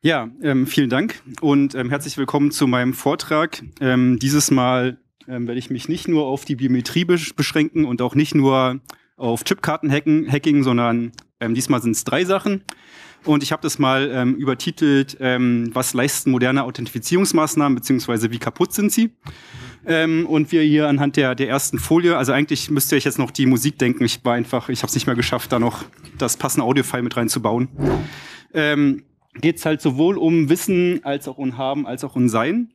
Ja, ähm, vielen Dank und ähm, herzlich willkommen zu meinem Vortrag. Ähm, dieses Mal ähm, werde ich mich nicht nur auf die Biometrie beschränken und auch nicht nur auf Chipkarten-Hacking, Hacking, sondern ähm, diesmal sind es drei Sachen. Und ich habe das mal ähm, übertitelt, was leisten moderne Authentifizierungsmaßnahmen, beziehungsweise wie kaputt sind sie? Ähm, und wir hier anhand der, der ersten Folie, also eigentlich müsste ich jetzt noch die Musik denken. Ich war einfach, ich habe es nicht mehr geschafft, da noch das passende Audiofile mit reinzubauen. Ähm, Geht es halt sowohl um Wissen als auch um Haben als auch um Sein.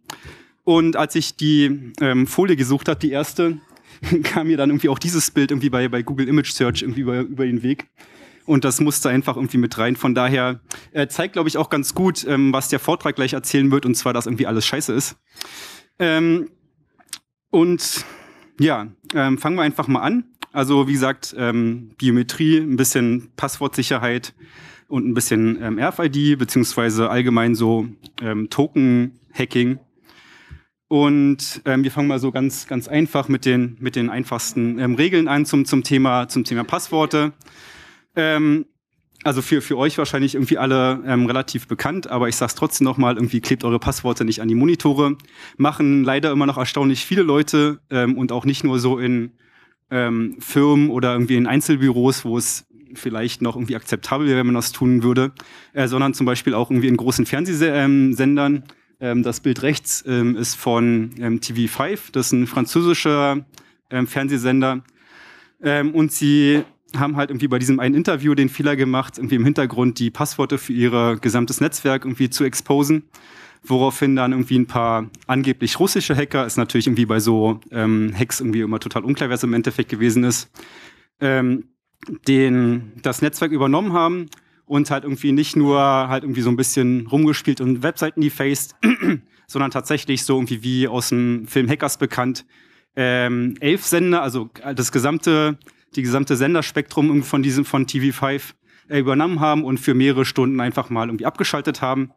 Und als ich die ähm, Folie gesucht habe, die erste, kam mir dann irgendwie auch dieses Bild irgendwie bei, bei Google Image Search irgendwie über, über den Weg. Und das musste einfach irgendwie mit rein. Von daher äh, zeigt, glaube ich, auch ganz gut, ähm, was der Vortrag gleich erzählen wird, und zwar, dass irgendwie alles scheiße ist. Ähm, und ja, ähm, fangen wir einfach mal an. Also wie gesagt, ähm, Biometrie, ein bisschen Passwortsicherheit und ein bisschen ähm, RFID, beziehungsweise allgemein so ähm, Token-Hacking. Und ähm, wir fangen mal so ganz, ganz einfach mit den, mit den einfachsten ähm, Regeln an zum, zum, Thema, zum Thema Passworte. Ähm, also für, für euch wahrscheinlich irgendwie alle ähm, relativ bekannt, aber ich sage es trotzdem nochmal, irgendwie klebt eure Passworte nicht an die Monitore. Machen leider immer noch erstaunlich viele Leute ähm, und auch nicht nur so in ähm, Firmen oder irgendwie in Einzelbüros, wo es vielleicht noch irgendwie akzeptabel wäre, wenn man das tun würde, äh, sondern zum Beispiel auch irgendwie in großen Fernsehsendern. Ähm, ähm, das Bild rechts ähm, ist von ähm, TV5, das ist ein französischer ähm, Fernsehsender. Ähm, und sie haben halt irgendwie bei diesem einen Interview den Fehler gemacht, irgendwie im Hintergrund die Passworte für ihr gesamtes Netzwerk irgendwie zu exposen. Woraufhin dann irgendwie ein paar angeblich russische Hacker, ist natürlich irgendwie bei so ähm, Hacks irgendwie immer total unklar, wer es im Endeffekt gewesen ist, ähm, den, das Netzwerk übernommen haben und halt irgendwie nicht nur halt irgendwie so ein bisschen rumgespielt und Webseiten defaced, sondern tatsächlich so irgendwie wie aus dem Film Hackers bekannt, ähm, elf Sender, also das gesamte die gesamte Senderspektrum von diesem von TV5 äh, übernommen haben und für mehrere Stunden einfach mal irgendwie abgeschaltet haben.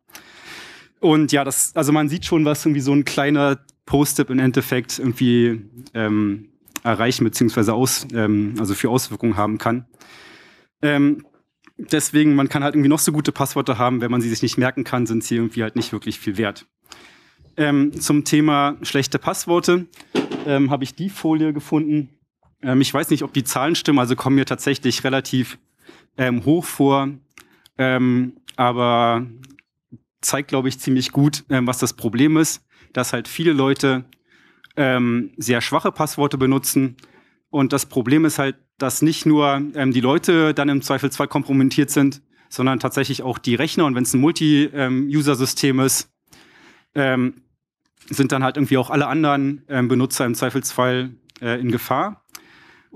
Und ja, das, also man sieht schon, was irgendwie so ein kleiner post tip im Endeffekt irgendwie ähm, erreichen bzw. aus, ähm, also für Auswirkungen haben kann. Ähm, deswegen, man kann halt irgendwie noch so gute Passworte haben, wenn man sie sich nicht merken kann, sind sie irgendwie halt nicht wirklich viel wert. Ähm, zum Thema schlechte Passworte ähm, habe ich die Folie gefunden. Ähm, ich weiß nicht, ob die Zahlen stimmen, also kommen mir tatsächlich relativ ähm, hoch vor, ähm, aber zeigt, glaube ich, ziemlich gut, ähm, was das Problem ist, dass halt viele Leute ähm, sehr schwache Passworte benutzen. Und das Problem ist halt, dass nicht nur ähm, die Leute dann im Zweifelsfall kompromittiert sind, sondern tatsächlich auch die Rechner. Und wenn es ein Multi-User-System ist, sind dann halt irgendwie auch alle anderen Benutzer im Zweifelsfall äh, in Gefahr.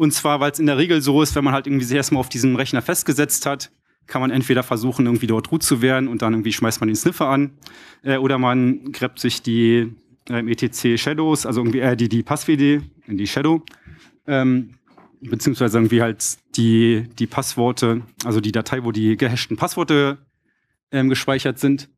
Und zwar, weil es in der Regel so ist, wenn man halt irgendwie sich erstmal auf diesem Rechner festgesetzt hat, kann man entweder versuchen, irgendwie dort root zu werden und dann irgendwie schmeißt man den Sniffer an äh, oder man gräbt sich die äh, ETC Shadows, also irgendwie äh, die, die Pass-WD in die Shadow, ähm, beziehungsweise irgendwie halt die, die Passworte, also die Datei, wo die gehashten Passworte ähm, gespeichert sind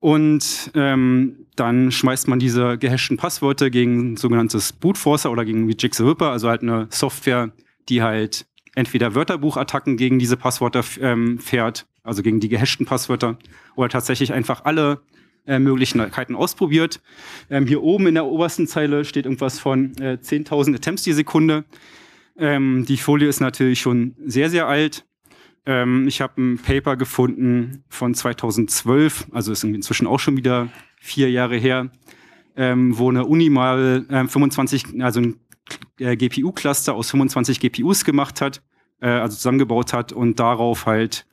und ähm, dann schmeißt man diese gehashten Passwörter gegen ein sogenanntes Bootforcer oder gegen wie Jigsaw Whipper, also halt eine Software, die halt entweder Wörterbuchattacken gegen diese Passwörter ähm, fährt, also gegen die gehashten Passwörter, oder tatsächlich einfach alle äh, Möglichkeiten ausprobiert. Ähm, hier oben in der obersten Zeile steht irgendwas von äh, 10.000 Attempts die Sekunde. Ähm, die Folie ist natürlich schon sehr, sehr alt. Ähm, ich habe ein Paper gefunden von 2012, also ist inzwischen auch schon wieder vier Jahre her, ähm, wo eine Uni mal äh, 25, also ein äh, GPU-Cluster aus 25 GPUs gemacht hat, äh, also zusammengebaut hat und darauf halt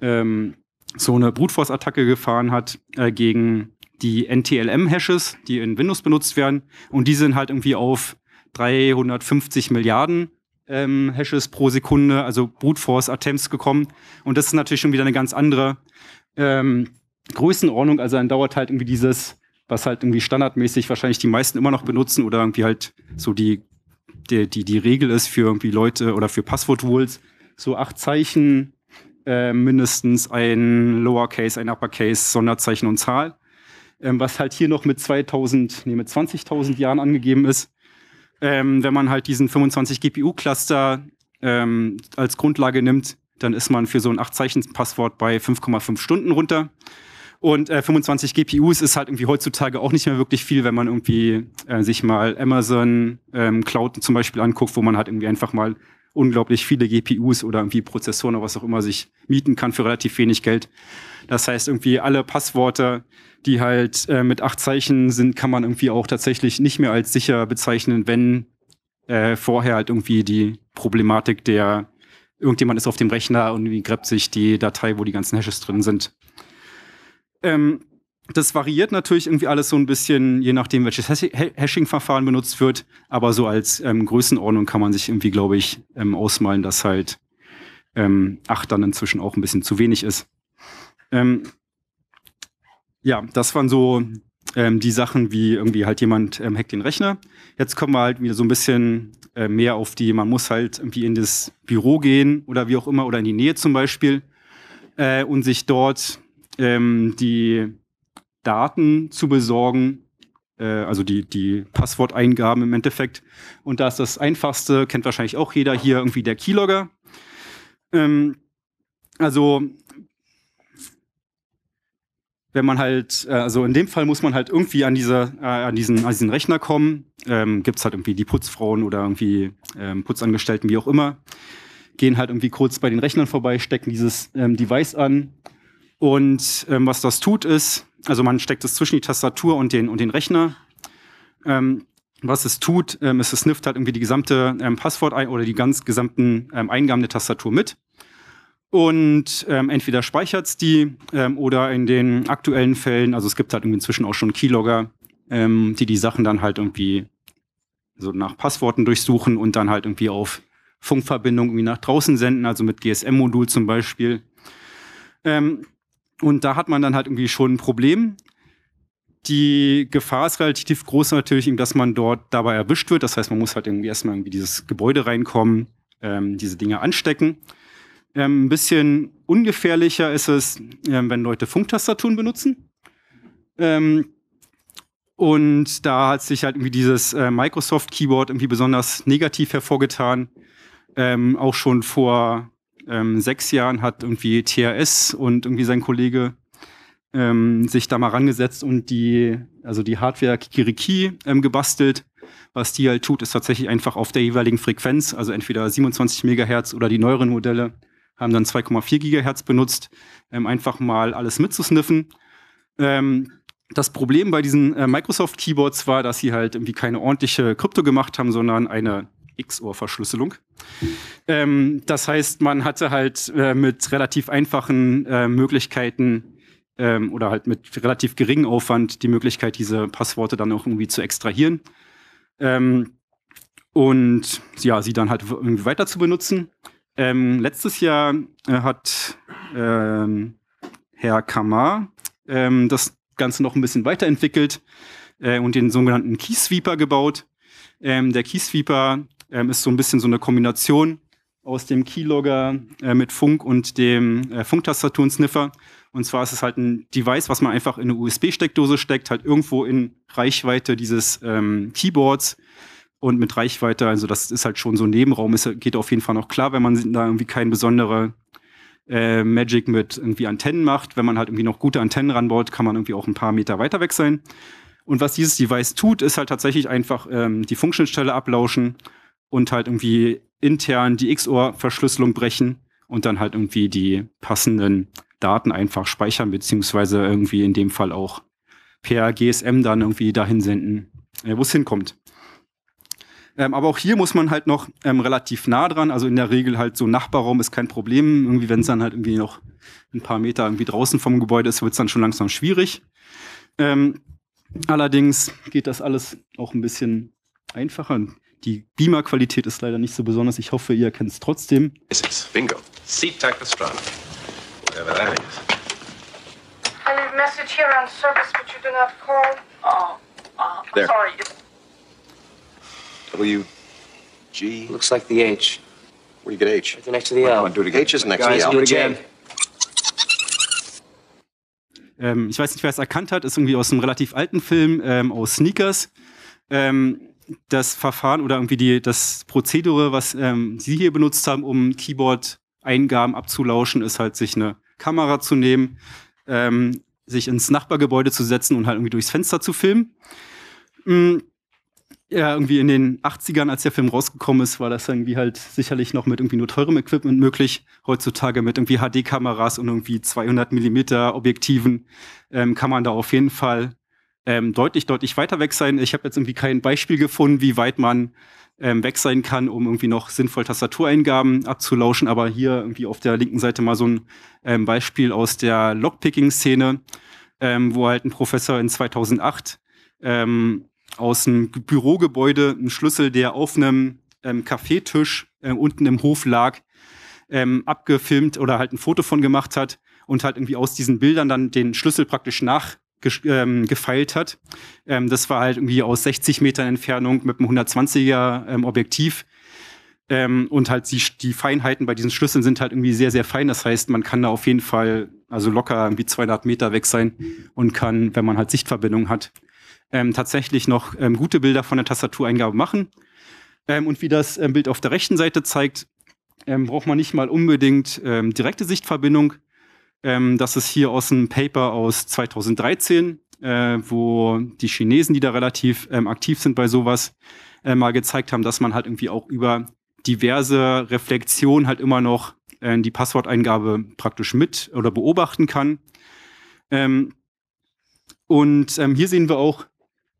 ähm, so eine Brute Force Attacke gefahren hat äh, gegen die NTLM Hashes, die in Windows benutzt werden und die sind halt irgendwie auf 350 Milliarden ähm, Hashes pro Sekunde, also Brute Force Attempts gekommen. Und das ist natürlich schon wieder eine ganz andere ähm, Größenordnung. Also dann dauert halt irgendwie dieses, was halt irgendwie standardmäßig wahrscheinlich die meisten immer noch benutzen oder irgendwie halt so die, die, die, die Regel ist für irgendwie Leute oder für Passwort-Rules, so acht Zeichen, äh, mindestens ein Lowercase, ein Uppercase, Sonderzeichen und Zahl. Ähm, was halt hier noch mit 2000, nee, mit 20.000 Jahren angegeben ist. Ähm, wenn man halt diesen 25 GPU-Cluster ähm, als Grundlage nimmt, dann ist man für so ein 8-Zeichen-Passwort bei 5,5 Stunden runter. Und äh, 25 GPUs ist halt irgendwie heutzutage auch nicht mehr wirklich viel, wenn man irgendwie äh, sich mal Amazon ähm, Cloud zum Beispiel anguckt, wo man halt irgendwie einfach mal unglaublich viele GPUs oder irgendwie Prozessoren oder was auch immer sich mieten kann für relativ wenig Geld. Das heißt, irgendwie alle Passworte, die halt äh, mit acht Zeichen sind, kann man irgendwie auch tatsächlich nicht mehr als sicher bezeichnen, wenn äh, vorher halt irgendwie die Problematik der irgendjemand ist auf dem Rechner und irgendwie greppt sich die Datei, wo die ganzen Hashes drin sind. Ähm, das variiert natürlich irgendwie alles so ein bisschen, je nachdem, welches Hashing-Verfahren benutzt wird. Aber so als ähm, Größenordnung kann man sich irgendwie, glaube ich, ähm, ausmalen, dass halt ähm, 8 dann inzwischen auch ein bisschen zu wenig ist. Ähm, ja, das waren so ähm, die Sachen, wie irgendwie halt jemand ähm, hackt den Rechner. Jetzt kommen wir halt wieder so ein bisschen äh, mehr auf die, man muss halt irgendwie in das Büro gehen oder wie auch immer oder in die Nähe zum Beispiel äh, und sich dort ähm, die Daten zu besorgen, äh, also die, die Passworteingaben im Endeffekt. Und da ist das einfachste, kennt wahrscheinlich auch jeder hier irgendwie der Keylogger. Ähm, also wenn man halt, äh, also in dem Fall muss man halt irgendwie an diese, äh, an diesen, an diesen Rechner kommen. Ähm, Gibt es halt irgendwie die Putzfrauen oder irgendwie ähm, Putzangestellten, wie auch immer, gehen halt irgendwie kurz bei den Rechnern vorbei, stecken dieses ähm, Device an. Und ähm, was das tut, ist, also man steckt es zwischen die Tastatur und den, und den Rechner. Ähm, was es tut, ähm, ist, es snifft halt irgendwie die gesamte ähm, Passwort- oder die ganz gesamten ähm, Eingaben der Tastatur mit und ähm, entweder speichert es die ähm, oder in den aktuellen Fällen, also es gibt halt irgendwie inzwischen auch schon Keylogger, ähm, die die Sachen dann halt irgendwie so nach Passworten durchsuchen und dann halt irgendwie auf Funkverbindung irgendwie nach draußen senden, also mit GSM-Modul zum Beispiel. Ähm, und da hat man dann halt irgendwie schon ein Problem. Die Gefahr ist relativ groß natürlich, dass man dort dabei erwischt wird. Das heißt, man muss halt irgendwie erstmal irgendwie dieses Gebäude reinkommen, ähm, diese Dinge anstecken. Ähm, ein bisschen ungefährlicher ist es, ähm, wenn Leute Funktastaturen benutzen. Ähm, und da hat sich halt irgendwie dieses äh, Microsoft-Keyboard irgendwie besonders negativ hervorgetan. Ähm, auch schon vor ähm, sechs Jahren hat irgendwie TRS und irgendwie sein Kollege ähm, sich da mal rangesetzt und die, also die Hardware Kikiriki ähm, gebastelt. Was die halt tut, ist tatsächlich einfach auf der jeweiligen Frequenz, also entweder 27 Megahertz oder die neueren Modelle, haben dann 2,4 Gigahertz benutzt, ähm, einfach mal alles mitzusniffen. Ähm, das Problem bei diesen äh, Microsoft Keyboards war, dass sie halt irgendwie keine ordentliche Krypto gemacht haben, sondern eine XOR-Verschlüsselung. Ähm, das heißt, man hatte halt äh, mit relativ einfachen äh, Möglichkeiten ähm, oder halt mit relativ geringem Aufwand die Möglichkeit, diese Passworte dann auch irgendwie zu extrahieren. Ähm, und ja, sie dann halt irgendwie weiter zu benutzen. Ähm, letztes Jahr äh, hat ähm, Herr Kamar ähm, das Ganze noch ein bisschen weiterentwickelt äh, und den sogenannten Key Sweeper gebaut. Ähm, der Key Sweeper ähm, ist so ein bisschen so eine Kombination aus dem Keylogger äh, mit Funk und dem äh, Funktastaturensniffer. Und zwar ist es halt ein Device, was man einfach in eine USB-Steckdose steckt, halt irgendwo in Reichweite dieses ähm, Keyboards und mit Reichweite, also das ist halt schon so ein Nebenraum, Es geht auf jeden Fall noch klar, wenn man da irgendwie kein besonderer äh, Magic mit irgendwie Antennen macht. Wenn man halt irgendwie noch gute Antennen ranbaut, kann man irgendwie auch ein paar Meter weiter weg sein. Und was dieses Device tut, ist halt tatsächlich einfach ähm, die Funkschnittstelle ablauschen und halt irgendwie intern die XOR-Verschlüsselung brechen und dann halt irgendwie die passenden Daten einfach speichern, beziehungsweise irgendwie in dem Fall auch per GSM dann irgendwie dahin senden, äh, wo es hinkommt. Ähm, aber auch hier muss man halt noch ähm, relativ nah dran. Also in der Regel halt so Nachbarraum ist kein Problem. Irgendwie, wenn es dann halt irgendwie noch ein paar Meter irgendwie draußen vom Gebäude ist, wird es dann schon langsam schwierig. Ähm, allerdings geht das alles auch ein bisschen einfacher. Die Beamer-Qualität ist leider nicht so besonders. Ich hoffe, ihr erkennt es trotzdem. Es ist Bingo. Seat Astronomy. Whatever that is. I leave message here on service, but you do not call. Oh, oh I'm sorry. W. G. Looks like the H. Where do you get H? Right next to the L. Come on, do it again. H is next to the L. Do it again. Ähm, ich weiß nicht, wer es erkannt hat, ist irgendwie aus einem relativ alten Film, ähm, aus Sneakers. Ähm, das Verfahren oder irgendwie die, das Prozedere, was ähm, Sie hier benutzt haben, um Keyboard-Eingaben abzulauschen, ist halt, sich eine Kamera zu nehmen, ähm, sich ins Nachbargebäude zu setzen und halt irgendwie durchs Fenster zu filmen. Mhm ja, irgendwie in den 80ern, als der Film rausgekommen ist, war das irgendwie halt sicherlich noch mit irgendwie nur teurem Equipment möglich. Heutzutage mit irgendwie HD-Kameras und irgendwie 200 Millimeter Objektiven ähm, kann man da auf jeden Fall ähm, deutlich, deutlich weiter weg sein. Ich habe jetzt irgendwie kein Beispiel gefunden, wie weit man ähm, weg sein kann, um irgendwie noch sinnvoll Tastatureingaben abzulauschen. Aber hier irgendwie auf der linken Seite mal so ein ähm, Beispiel aus der Lockpicking-Szene, ähm, wo halt ein Professor in 2008 ähm, aus einem Bürogebäude einen Schlüssel, der auf einem ähm, Kaffeetisch äh, unten im Hof lag, ähm, abgefilmt oder halt ein Foto von gemacht hat und halt irgendwie aus diesen Bildern dann den Schlüssel praktisch nachgefeilt ähm, hat. Ähm, das war halt irgendwie aus 60 Metern Entfernung mit einem 120er ähm, Objektiv. Ähm, und halt die, die, Feinheiten bei diesen Schlüsseln sind halt irgendwie sehr, sehr fein. Das heißt, man kann da auf jeden Fall also locker irgendwie 200 Meter weg sein und kann, wenn man halt Sichtverbindung hat, ähm, tatsächlich noch ähm, gute Bilder von der Tastatureingabe machen. Ähm, und wie das ähm, Bild auf der rechten Seite zeigt, ähm, braucht man nicht mal unbedingt ähm, direkte Sichtverbindung. das ist hier aus einem Paper aus 2013, äh, wo die Chinesen, die da relativ aktiv sind bei sowas, äh, mal gezeigt haben, dass man halt irgendwie auch über diverse Reflexionen halt immer noch äh, die Passworteingabe praktisch mit oder beobachten kann. Ähm, und ähm, hier sehen wir auch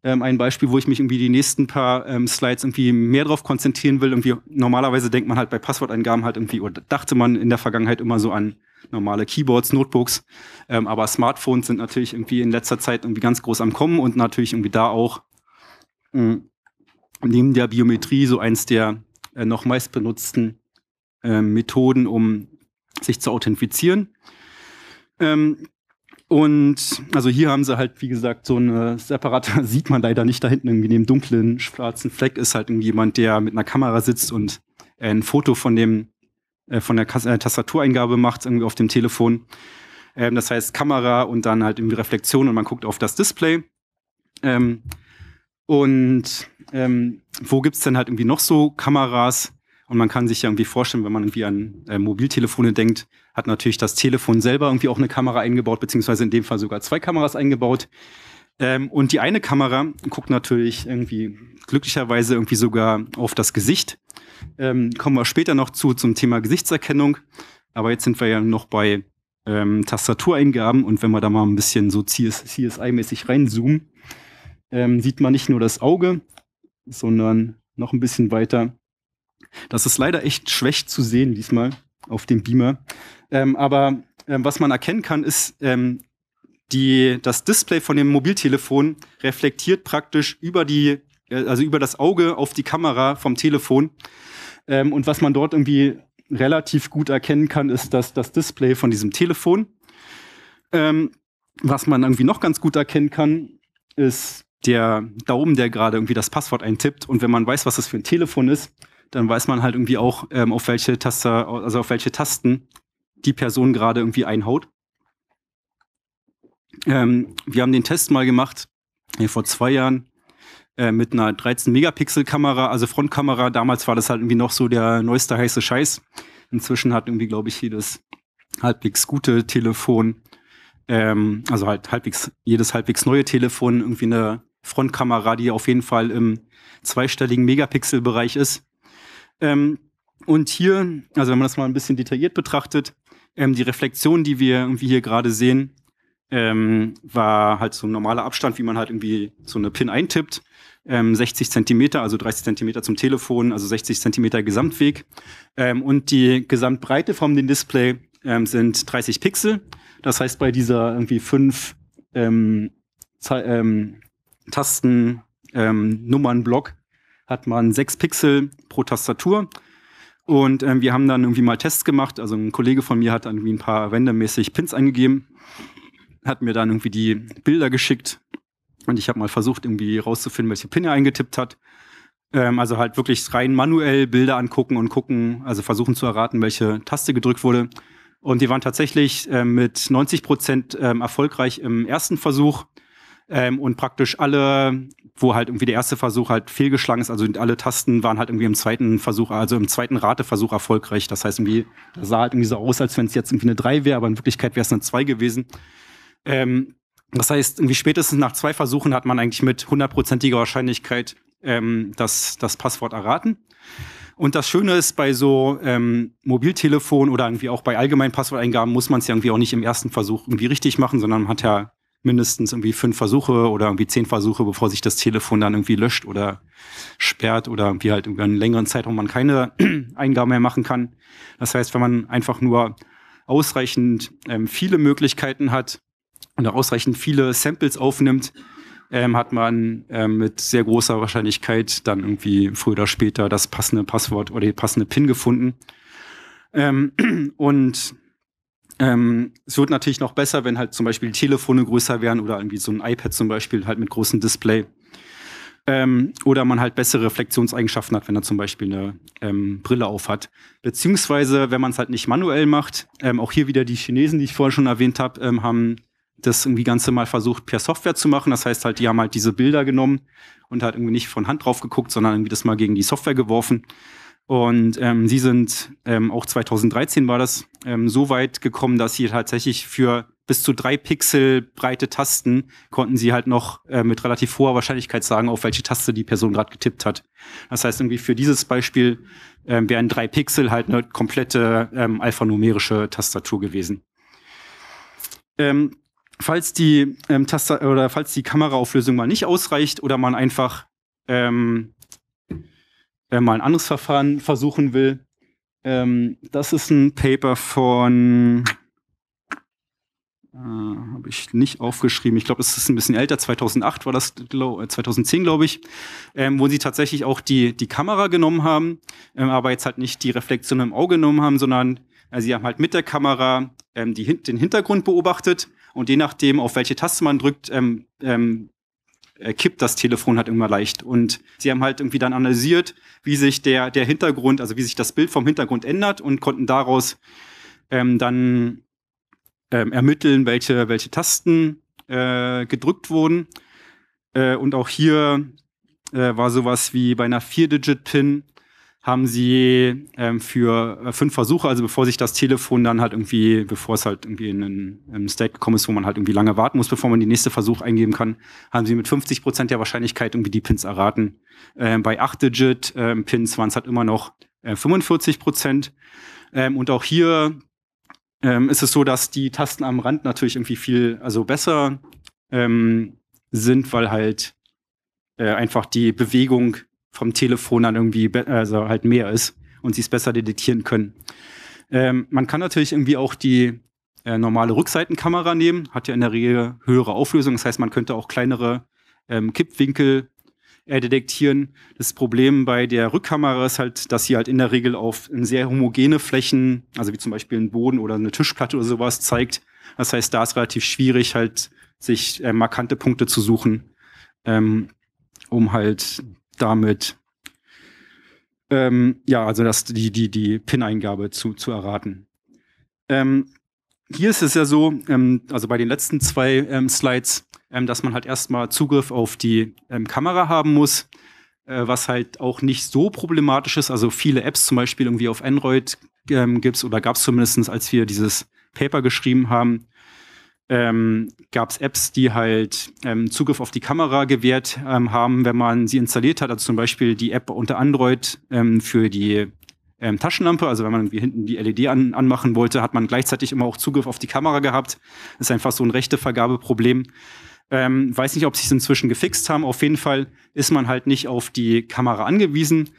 ähm, ein Beispiel, wo ich mich irgendwie die nächsten paar ähm, Slides irgendwie mehr drauf konzentrieren will. Irgendwie normalerweise denkt man halt bei Passworteingaben halt irgendwie oder dachte man in der Vergangenheit immer so an normale Keyboards, Notebooks, ähm, aber Smartphones sind natürlich irgendwie in letzter Zeit irgendwie ganz groß am kommen und natürlich irgendwie da auch mh, hm, neben der Biometrie so eins der äh, noch meist benutzten äh, Methoden, um sich zu authentifizieren. Ähm, und also hier haben sie halt, wie gesagt, so eine separate, sieht man leider nicht da hinten irgendwie dem dunklen schwarzen Fleck ist halt irgendwie jemand, der mit einer Kamera sitzt und äh, ein Foto von dem äh, von der äh, Tastatureingabe macht irgendwie auf dem Telefon. Ähm, das heißt Kamera und dann halt irgendwie Reflexion und man guckt auf das Display. Ähm, und ähm, wo gibt es denn halt irgendwie noch so Kameras? Und man kann sich ja irgendwie vorstellen, wenn man irgendwie an äh, Mobiltelefone denkt, hat natürlich das Telefon selber irgendwie auch eine Kamera eingebaut, beziehungsweise in dem Fall sogar zwei Kameras eingebaut. Ähm, und die eine Kamera guckt natürlich irgendwie glücklicherweise irgendwie sogar auf das Gesicht. Ähm, kommen wir später noch zu zum Thema Gesichtserkennung. Aber jetzt sind wir ja noch bei ähm, Tastatureingaben und wenn wir da mal ein bisschen so CSI-mäßig reinzoomen, ähm, sieht man nicht nur das Auge, sondern noch ein bisschen weiter. Das ist leider echt schwächt zu sehen diesmal auf dem Beamer. Ähm, aber ähm, was man erkennen kann, ist, ähm, die, das Display von dem Mobiltelefon reflektiert praktisch über die, äh, also über das Auge auf die Kamera vom Telefon. Ähm, und was man dort irgendwie relativ gut erkennen kann, ist das, das Display von diesem Telefon. Ähm, was man irgendwie noch ganz gut erkennen kann, ist der Daumen, der gerade irgendwie das Passwort eintippt. Und wenn man weiß, was das für ein Telefon ist, dann weiß man halt irgendwie auch, ähm, auf welche Taster, also auf welche Tasten die Person gerade irgendwie einhaut. Ähm, wir haben den Test mal gemacht, äh, vor zwei Jahren, äh, mit einer 13-Megapixel-Kamera, also Frontkamera. Damals war das halt irgendwie noch so der neueste heiße Scheiß. Inzwischen hat irgendwie, glaube ich, jedes halbwegs gute Telefon, ähm, also halt halbwegs, jedes halbwegs neue Telefon irgendwie eine Frontkamera, die auf jeden Fall im zweistelligen Megapixel-Bereich ist. Ähm, und hier, also wenn man das mal ein bisschen detailliert betrachtet, ähm, die Reflexion, die wir irgendwie hier gerade sehen, ähm, war halt so ein normaler Abstand, wie man halt irgendwie so eine PIN eintippt. Ähm, 60 Zentimeter, also 30 Zentimeter zum Telefon, also 60 Zentimeter Gesamtweg. Ähm, und die Gesamtbreite vom dem Display ähm, sind 30 Pixel. Das heißt, bei dieser irgendwie fünf ähm, Tasten Nummern, Block, hat man sechs Pixel pro Tastatur. Und ähm, wir haben dann irgendwie mal Tests gemacht. Also ein Kollege von mir hat dann irgendwie ein paar randommäßig Pins eingegeben, hat mir dann irgendwie die Bilder geschickt. Und ich habe mal versucht, irgendwie rauszufinden, welche Pin er eingetippt hat. Ähm, also halt wirklich rein manuell Bilder angucken und gucken, also versuchen zu erraten, welche Taste gedrückt wurde. Und die waren tatsächlich äh, mit 90 Prozent ähm, erfolgreich im ersten Versuch ähm, und praktisch alle, wo halt irgendwie der erste Versuch halt fehlgeschlagen ist, also alle Tasten waren halt irgendwie im zweiten Versuch, also im zweiten Rateversuch erfolgreich. Das heißt irgendwie, das sah halt irgendwie so aus, als wenn es jetzt irgendwie eine 3 wäre, aber in Wirklichkeit wäre es eine 2 gewesen. Ähm, das heißt, irgendwie spätestens nach zwei Versuchen hat man eigentlich mit hundertprozentiger Wahrscheinlichkeit ähm, das, das Passwort erraten. Und das Schöne ist, bei so ähm, Mobiltelefon oder irgendwie auch bei allgemeinen Passworteingaben muss man es ja irgendwie auch nicht im ersten Versuch irgendwie richtig machen, sondern man hat ja mindestens irgendwie fünf Versuche oder irgendwie zehn Versuche, bevor sich das Telefon dann irgendwie löscht oder sperrt oder irgendwie halt über einen längeren Zeitraum man keine Eingaben mehr machen kann. Das heißt, wenn man einfach nur ausreichend ähm, viele Möglichkeiten hat und ausreichend viele Samples aufnimmt, ähm, hat man ähm, mit sehr großer Wahrscheinlichkeit dann irgendwie früher oder später das passende Passwort oder die passende PIN gefunden. Ähm, und ähm, es wird natürlich noch besser, wenn halt zum Beispiel Telefone größer wären oder irgendwie so ein iPad zum Beispiel halt mit großem Display. Ähm, oder man halt bessere Reflexionseigenschaften hat, wenn er zum Beispiel eine ähm, Brille auf hat. Beziehungsweise, wenn man es halt nicht manuell macht, ähm, auch hier wieder die Chinesen, die ich vorher schon erwähnt habe, ähm, haben das irgendwie ganze mal versucht, per Software zu machen. Das heißt halt, die haben halt diese Bilder genommen und halt irgendwie nicht von Hand drauf geguckt, sondern irgendwie das mal gegen die Software geworfen. Und ähm, sie sind ähm, auch 2013 war das ähm, so weit gekommen, dass sie tatsächlich für bis zu drei Pixel breite Tasten konnten sie halt noch äh, mit relativ hoher Wahrscheinlichkeit sagen, auf welche Taste die Person gerade getippt hat. Das heißt irgendwie für dieses Beispiel ähm, wären drei Pixel halt eine komplette ähm, alphanumerische Tastatur gewesen. Ähm, falls die ähm, Taster oder falls die Kameraauflösung mal nicht ausreicht oder man einfach ähm, mal ein anderes Verfahren versuchen will. Ähm, das ist ein Paper von, äh, habe ich nicht aufgeschrieben, ich glaube, es ist ein bisschen älter, 2008 war das, äh, glaub, 2010 glaube ich, ähm, wo sie tatsächlich auch die, die Kamera genommen haben, ähm, aber jetzt halt nicht die Reflexion im Auge genommen haben, sondern äh, sie haben halt mit der Kamera ähm, die, den Hintergrund beobachtet und je nachdem, auf welche Taste man drückt, ähm, ähm, äh, kippt das Telefon halt immer leicht. Und sie haben halt irgendwie dann analysiert, wie sich der, der Hintergrund, also wie sich das Bild vom Hintergrund ändert und konnten daraus ähm, dann ähm, ermitteln, welche, welche Tasten äh, gedrückt wurden. Äh, und auch hier äh, war sowas wie bei einer 4-Digit-Pin haben sie ähm, für äh, fünf Versuche, also bevor sich das Telefon dann halt irgendwie, bevor es halt irgendwie in einen State gekommen ist, wo man halt irgendwie lange warten muss, bevor man den nächsten Versuch eingeben kann, haben sie mit 50 Prozent der Wahrscheinlichkeit irgendwie die Pins erraten. Ähm, bei 8-Digit-Pins ähm, waren es halt immer noch äh, 45 Prozent. Ähm, und auch hier ähm, ist es so, dass die Tasten am Rand natürlich irgendwie viel, also besser ähm, sind, weil halt äh, einfach die Bewegung vom Telefon dann irgendwie also halt mehr ist und sie es besser detektieren können. Ähm, man kann natürlich irgendwie auch die äh, normale Rückseitenkamera nehmen, hat ja in der Regel höhere Auflösung, das heißt, man könnte auch kleinere ähm, Kippwinkel äh, detektieren. Das Problem bei der Rückkamera ist halt, dass sie halt in der Regel auf sehr homogene Flächen, also wie zum Beispiel einen Boden oder eine Tischplatte oder sowas, zeigt. Das heißt, da ist relativ schwierig, halt sich äh, markante Punkte zu suchen, ähm, um halt damit ähm, ja, also das, die, die, die PIN-Eingabe zu, zu erraten. Ähm, hier ist es ja so, ähm, also bei den letzten zwei ähm, Slides, ähm, dass man halt erstmal Zugriff auf die ähm, Kamera haben muss, äh, was halt auch nicht so problematisch ist. Also viele Apps zum Beispiel irgendwie auf Android ähm, gibt es oder gab es zumindest, als wir dieses Paper geschrieben haben, ähm, gab es Apps, die halt ähm, Zugriff auf die Kamera gewährt ähm, haben, wenn man sie installiert hat. Also zum Beispiel die App unter Android ähm, für die ähm, Taschenlampe. Also wenn man irgendwie hinten die LED an, anmachen wollte, hat man gleichzeitig immer auch Zugriff auf die Kamera gehabt. Das ist einfach so ein Rechtevergabeproblem. Ähm, weiß nicht, ob sie es inzwischen gefixt haben. Auf jeden Fall ist man halt nicht auf die Kamera angewiesen.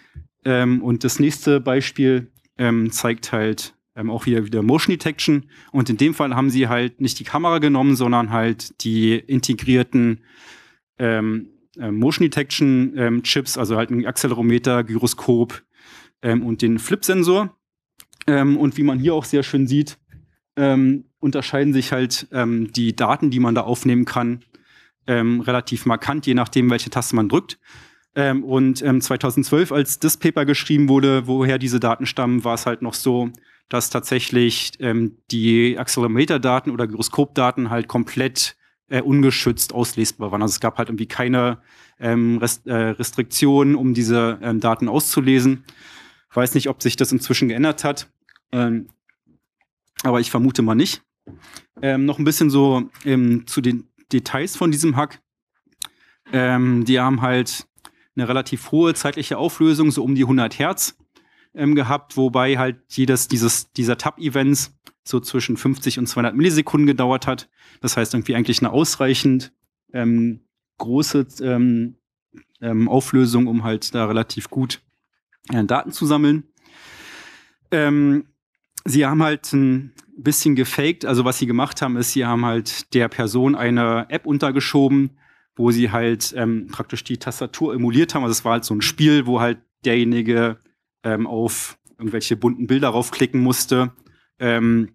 Ähm, und das nächste Beispiel ähm, zeigt halt ähm, auch wieder, wieder Motion Detection. Und in dem Fall haben sie halt nicht die Kamera genommen, sondern halt die integrierten ähm, äh, Motion Detection ähm, Chips, also halt ein Accelerometer, Gyroskop ähm, und den Flip-Sensor. Ähm, und wie man hier auch sehr schön sieht, ähm, unterscheiden sich halt die Daten, die man da aufnehmen kann, relativ markant, je nachdem, welche Taste man drückt. Ähm, und ähm, 2012, als das Paper geschrieben wurde, woher diese Daten stammen, war es halt noch so, dass tatsächlich ähm, die Accelerometer-Daten oder Gyroskop-Daten halt komplett äh, ungeschützt auslesbar waren. Also es gab halt irgendwie keine ähm, Rest, äh, Restriktionen, um diese ähm, Daten auszulesen. Ich Weiß nicht, ob sich das inzwischen geändert hat, ähm, aber ich vermute mal nicht. Ähm, noch ein bisschen so ähm, zu den Details von diesem Hack. Ähm, die haben halt eine relativ hohe zeitliche Auflösung, so um die 100 Hertz ähm, gehabt, wobei halt jedes dieses, dieser Tab-Events so zwischen 50 und 200 Millisekunden gedauert hat. Das heißt irgendwie eigentlich eine ausreichend ähm, große ähm, ähm Auflösung, um halt da relativ gut äh, Daten zu sammeln. Ähm, sie haben halt ein bisschen gefaked. Also was sie gemacht haben, ist, sie haben halt der Person eine App untergeschoben, wo sie halt ähm, praktisch die Tastatur emuliert haben. Also es war halt so ein Spiel, wo halt derjenige ähm, auf irgendwelche bunten Bilder raufklicken musste, ähm,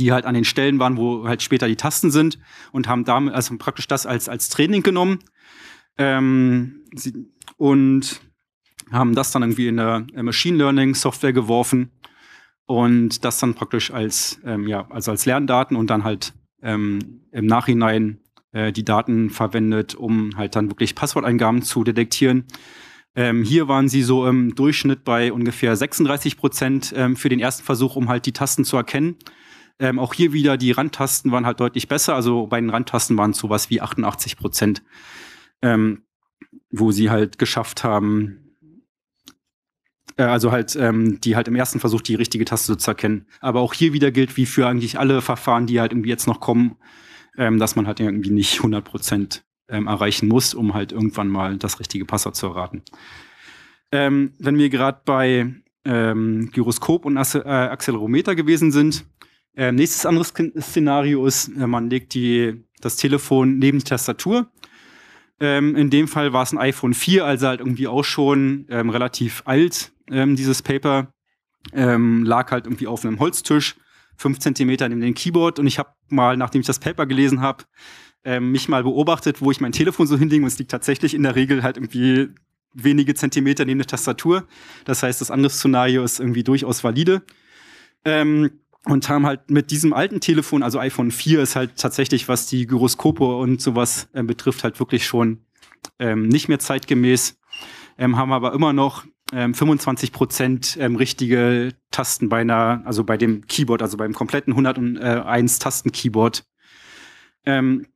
die halt an den Stellen waren, wo halt später die Tasten sind und haben damit also praktisch das als, als Training genommen ähm, sie, und haben das dann irgendwie in eine äh, Machine Learning Software geworfen und das dann praktisch als, ähm, ja, also als Lerndaten und dann halt ähm, im Nachhinein äh, die Daten verwendet, um halt dann wirklich Passworteingaben zu detektieren. Ähm, hier waren sie so im Durchschnitt bei ungefähr 36 Prozent ähm, für den ersten Versuch, um halt die Tasten zu erkennen. Ähm, auch hier wieder die Randtasten waren halt deutlich besser. Also bei den Randtasten waren es sowas wie 88 Prozent, ähm, wo sie halt geschafft haben, äh, also halt ähm, die halt im ersten Versuch die richtige Taste zu erkennen. Aber auch hier wieder gilt wie für eigentlich alle Verfahren, die halt irgendwie jetzt noch kommen, ähm, dass man halt irgendwie nicht 100 Prozent ähm, erreichen muss, um halt irgendwann mal das richtige Passwort zu erraten. Ähm, wenn wir gerade bei ähm, Gyroskop und Ac äh, Accelerometer gewesen sind, ähm, nächstes anderes Szenario ist, äh, man legt die, das Telefon neben die Tastatur. Ähm, in dem Fall war es ein iPhone 4, also halt irgendwie auch schon ähm, relativ alt, ähm, dieses Paper. Ähm, lag halt irgendwie auf einem Holztisch, 5 cm neben dem Keyboard. Und ich habe mal, nachdem ich das Paper gelesen habe, ähm, mich mal beobachtet, wo ich mein Telefon so hinlege und es liegt tatsächlich in der Regel halt irgendwie wenige Zentimeter neben der Tastatur. Das heißt, das andere Szenario ist irgendwie durchaus valide. Ähm, und haben halt mit diesem alten Telefon, also iPhone 4, ist halt tatsächlich, was die Gyroskope und sowas äh, betrifft, halt wirklich schon ähm, nicht mehr zeitgemäß. Ähm, haben aber immer noch 25 ähm, Prozent ähm, richtige Tasten bei einer, also bei dem Keyboard, also beim kompletten 101 äh, Tasten Keyboard. Ähm,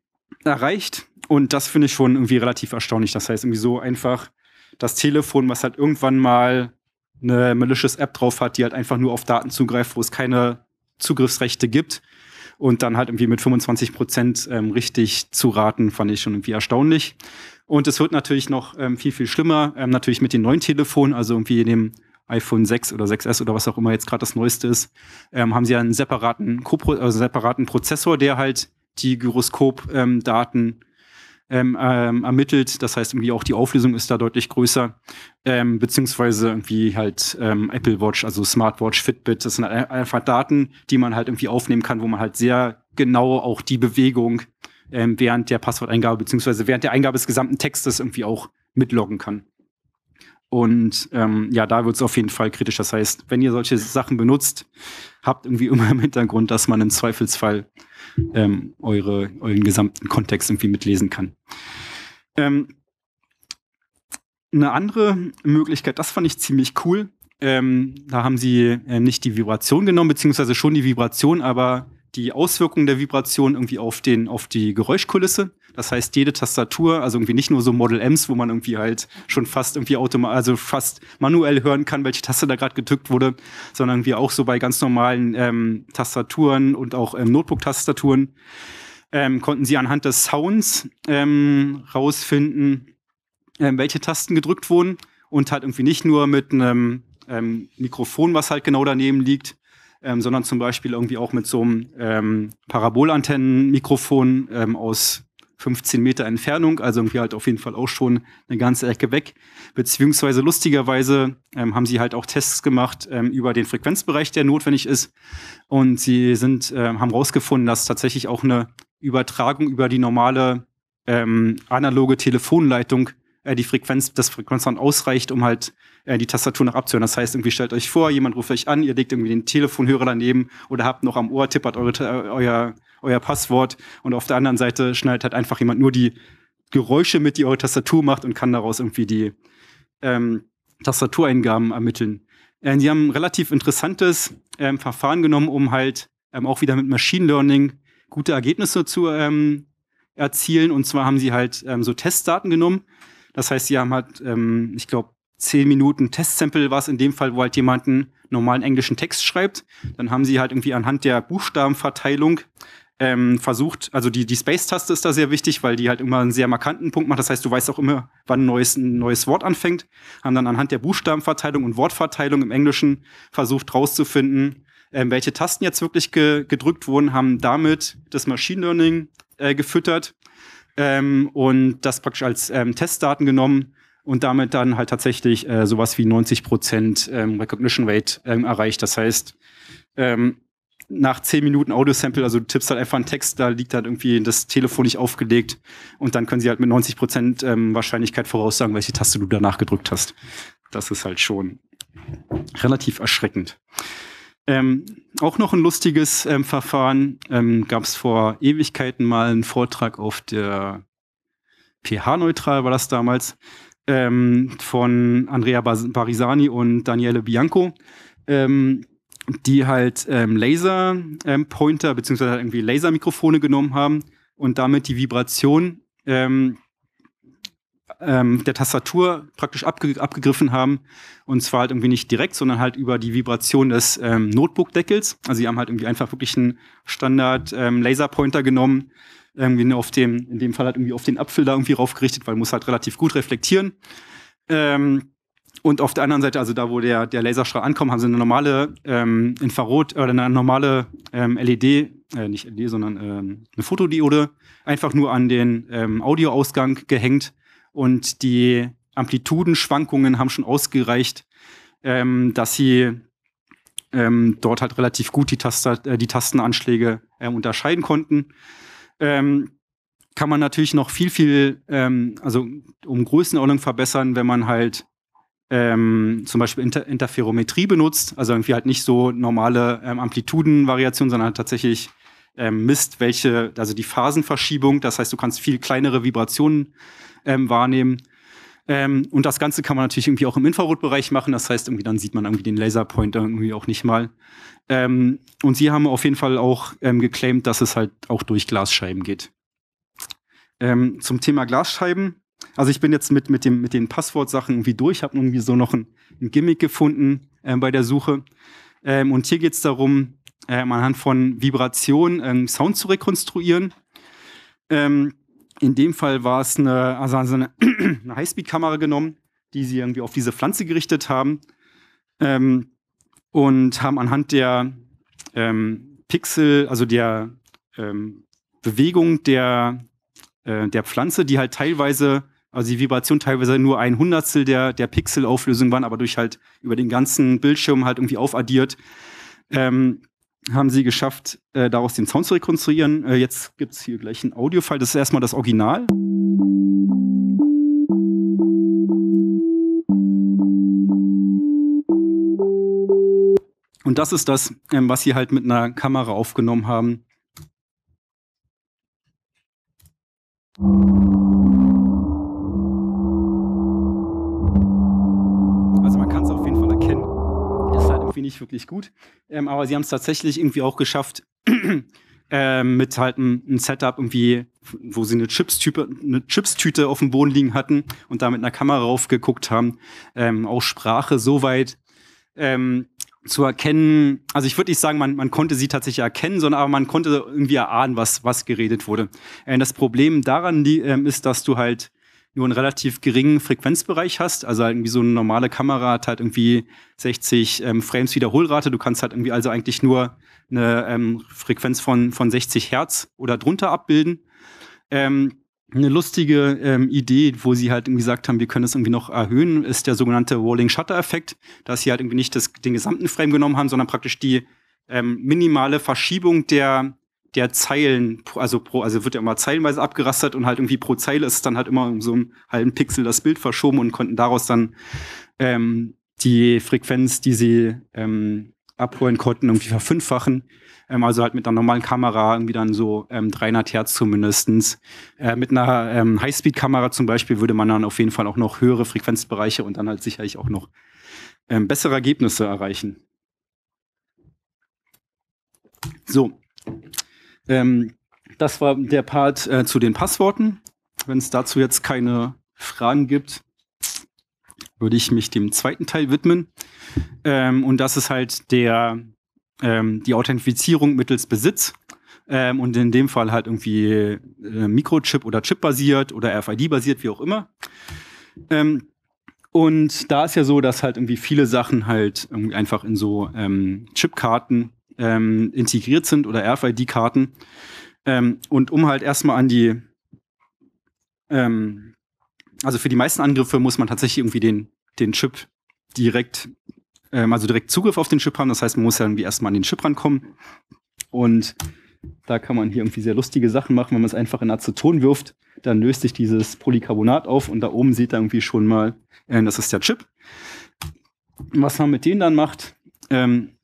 erreicht. Und das finde ich schon irgendwie relativ erstaunlich. Das heißt, irgendwie so einfach das Telefon, was halt irgendwann mal eine malicious App drauf hat, die halt einfach nur auf Daten zugreift, wo es keine Zugriffsrechte gibt und dann halt irgendwie mit 25 Prozent ähm, richtig zu raten, fand ich schon irgendwie erstaunlich. Und es wird natürlich noch ähm, viel, viel schlimmer, ähm, natürlich mit den neuen Telefonen, also irgendwie dem iPhone 6 oder 6S oder was auch immer jetzt gerade das neueste ist, ähm, haben sie einen separaten, also separaten Prozessor, der halt die Gyroskop-Daten ähm, ähm, ähm, ermittelt. Das heißt, irgendwie auch die Auflösung ist da deutlich größer. Ähm, beziehungsweise irgendwie halt ähm, Apple Watch, also Smartwatch, Fitbit. Das sind einfach Daten, die man halt irgendwie aufnehmen kann, wo man halt sehr genau auch die Bewegung ähm, während der Passworteingabe, beziehungsweise während der Eingabe des gesamten Textes irgendwie auch mitloggen kann. Und ähm, ja, da wird es auf jeden Fall kritisch. Das heißt, wenn ihr solche Sachen benutzt, habt irgendwie immer im Hintergrund, dass man im Zweifelsfall ähm, eure, euren gesamten Kontext irgendwie mitlesen kann. Ähm, eine andere Möglichkeit, das fand ich ziemlich cool. Ähm, da haben sie äh, nicht die Vibration genommen, beziehungsweise schon die Vibration, aber die Auswirkungen der Vibration irgendwie auf, den, auf die Geräuschkulisse. Das heißt, jede Tastatur, also irgendwie nicht nur so Model Ms, wo man irgendwie halt schon fast irgendwie automatisch, also fast manuell hören kann, welche Taste da gerade gedrückt wurde, sondern irgendwie auch so bei ganz normalen ähm, Tastaturen und auch ähm, Notebook-Tastaturen ähm, konnten sie anhand des Sounds ähm, rausfinden, ähm, welche Tasten gedrückt wurden und halt irgendwie nicht nur mit einem ähm, Mikrofon, was halt genau daneben liegt, ähm, sondern zum Beispiel irgendwie auch mit so einem ähm, Parabolantennenmikrofon ähm, aus 15 Meter Entfernung, also irgendwie halt auf jeden Fall auch schon eine ganze Ecke weg. Beziehungsweise lustigerweise ähm, haben sie halt auch Tests gemacht ähm, über den Frequenzbereich, der notwendig ist. Und sie sind, äh, haben herausgefunden, dass tatsächlich auch eine Übertragung über die normale ähm, analoge Telefonleitung äh, die Frequenz, das Frequenzband ausreicht, um halt äh, die Tastatur noch abzuhören. Das heißt, irgendwie stellt euch vor, jemand ruft euch an, ihr legt irgendwie den Telefonhörer daneben oder habt noch am Ohr, tippert eure, äh, euer euer Passwort und auf der anderen Seite schneidet halt einfach jemand nur die Geräusche mit, die eure Tastatur macht und kann daraus irgendwie die ähm, Tastatureingaben ermitteln. Äh, die haben ein relativ interessantes ähm, Verfahren genommen, um halt ähm, auch wieder mit Machine Learning gute Ergebnisse zu ähm, erzielen. Und zwar haben sie halt ähm, so Testdaten genommen. Das heißt, sie haben halt, ähm, ich glaube, zehn Minuten Testsample war es in dem Fall, wo halt jemand einen normalen englischen Text schreibt. Dann haben sie halt irgendwie anhand der Buchstabenverteilung ähm, versucht, also die, die Space-Taste ist da sehr wichtig, weil die halt immer einen sehr markanten Punkt macht. Das heißt, du weißt auch immer, wann ein neues, ein neues Wort anfängt. Haben dann anhand der Buchstabenverteilung und Wortverteilung im Englischen versucht rauszufinden, ähm, welche Tasten jetzt wirklich ge gedrückt wurden, haben damit das Machine Learning äh, gefüttert ähm, und das praktisch als ähm, Testdaten genommen und damit dann halt tatsächlich äh, sowas wie 90 Prozent ähm, Recognition Rate ähm, erreicht. Das heißt, ähm, nach 10 Minuten Audio-Sample, also du tippst halt einfach einen Text, da liegt halt irgendwie das Telefon nicht aufgelegt und dann können sie halt mit 90% Prozent, ähm, Wahrscheinlichkeit voraussagen, welche Taste du danach gedrückt hast. Das ist halt schon relativ erschreckend. Ähm, auch noch ein lustiges ähm, Verfahren ähm, gab es vor Ewigkeiten mal einen Vortrag auf der PH-Neutral, war das damals, ähm, von Andrea Barisani und Daniele Bianco. Ähm, die halt ähm, Laser-Pointer ähm, beziehungsweise halt irgendwie Lasermikrofone genommen haben und damit die Vibration ähm, ähm, der Tastatur praktisch abge abgegriffen haben. Und zwar halt irgendwie nicht direkt, sondern halt über die Vibration des ähm, Notebook-Deckels. Also sie haben halt irgendwie einfach wirklich einen Standard-Laser-Pointer ähm, genommen, irgendwie auf dem, in dem Fall halt irgendwie auf den Apfel da irgendwie raufgerichtet, weil muss halt relativ gut reflektieren. Ähm, und auf der anderen Seite, also da, wo der, der Laserstrahl ankommt, haben sie eine normale ähm, Infrarot- oder äh, eine normale ähm, LED, äh, nicht LED, sondern ähm, eine Fotodiode, einfach nur an den ähm, Audioausgang gehängt. Und die Amplitudenschwankungen haben schon ausgereicht, ähm, dass sie ähm, dort halt relativ gut die, Taster, äh, die Tastenanschläge äh, unterscheiden konnten Ähm, kann man natürlich noch viel, viel, ähm, also um Größenordnung verbessern, wenn man halt ähm, zum Beispiel Inter Interferometrie benutzt, also irgendwie halt nicht so normale ähm, Amplitudenvariationen, sondern halt tatsächlich ähm, misst, welche, also die Phasenverschiebung, das heißt, du kannst viel kleinere Vibrationen ähm, wahrnehmen. Ähm, und das Ganze kann man natürlich irgendwie auch im Infrarotbereich machen, das heißt, irgendwie dann sieht man irgendwie den Laserpointer irgendwie auch nicht mal. Ähm, und sie haben auf jeden Fall auch geclaimt, dass es halt auch durch Glasscheiben geht. zum Thema Glasscheiben also ich bin jetzt mit, mit, dem, mit den Passwortsachen irgendwie durch, habe irgendwie so noch ein, ein Gimmick gefunden äh, bei der Suche. Ähm, und hier geht es darum, äh, anhand von Vibrationen ähm, Sound zu rekonstruieren. Ähm, in dem Fall war es eine, also eine, eine Highspeed-Kamera genommen, die sie irgendwie auf diese Pflanze gerichtet haben ähm, und haben anhand der ähm, Pixel, also der ähm, Bewegung der, äh, der Pflanze, die halt teilweise also die Vibration teilweise nur ein Hundertstel der, der Pixelauflösung waren, aber durch halt über den ganzen Bildschirm halt irgendwie aufaddiert, ähm, haben sie geschafft, äh, daraus den Sound zu rekonstruieren. Äh, jetzt gibt es hier gleich ein Audiofile, das ist erstmal das Original. Und das ist das, ähm, was sie halt mit einer Kamera aufgenommen haben. irgendwie nicht wirklich gut. Ähm, aber sie haben es tatsächlich irgendwie auch geschafft, ähm, mit halt einem Setup irgendwie, wo sie eine Chips-Tüte eine Chips -Tüte auf dem Boden liegen hatten und da mit einer Kamera raufgeguckt haben, ähm, auch Sprache so weit ähm, zu erkennen, also ich würde nicht sagen, man, man konnte sie tatsächlich erkennen, sondern aber man konnte irgendwie erahnen, was, was geredet wurde. Äh, das Problem daran die, ähm, ist, dass du halt nur einen relativ geringen Frequenzbereich hast. Also halt irgendwie so eine normale Kamera hat halt irgendwie 60 ähm, Frames Wiederholrate. Du kannst halt irgendwie also eigentlich nur eine ähm, Frequenz von, von 60 Hertz oder drunter abbilden. Ähm, eine lustige ähm, Idee, wo sie halt irgendwie gesagt haben, wir können das irgendwie noch erhöhen, ist der sogenannte Rolling Shutter Effekt, dass sie halt irgendwie nicht das, den gesamten Frame genommen haben, sondern praktisch die ähm, minimale Verschiebung der der Zeilen, also pro, also wird ja immer zeilenweise abgerastert und halt irgendwie pro Zeile ist dann halt immer um so einen halben Pixel das Bild verschoben und konnten daraus dann ähm, die Frequenz, die sie ähm, abholen konnten, irgendwie verfünffachen. Ähm, also halt mit einer normalen Kamera irgendwie dann so ähm, 300 Hertz zumindestens. Äh, mit einer ähm, Highspeed-Kamera zum Beispiel würde man dann auf jeden Fall auch noch höhere Frequenzbereiche und dann halt sicherlich auch noch ähm, bessere Ergebnisse erreichen. So, ähm, das war der Part äh, zu den Passworten. Wenn es dazu jetzt keine Fragen gibt, würde ich mich dem zweiten Teil widmen. Ähm, und das ist halt der, ähm, die Authentifizierung mittels Besitz. Ähm, und in dem Fall halt irgendwie äh, Mikrochip oder Chip-basiert oder RFID-basiert, wie auch immer. Ähm, und da ist ja so, dass halt irgendwie viele Sachen halt irgendwie einfach in so ähm, Chipkarten ähm, integriert sind oder RFID-Karten. Ähm, und um halt erstmal an die, ähm, also für die meisten Angriffe muss man tatsächlich irgendwie den, den Chip direkt, ähm, also direkt Zugriff auf den Chip haben. Das heißt, man muss ja irgendwie erstmal an den Chip rankommen. Und da kann man hier irgendwie sehr lustige Sachen machen. Wenn man es einfach in Aceton wirft, dann löst sich dieses Polycarbonat auf und da oben sieht er irgendwie schon mal, äh, das ist der Chip. Was man mit denen dann macht, ähm,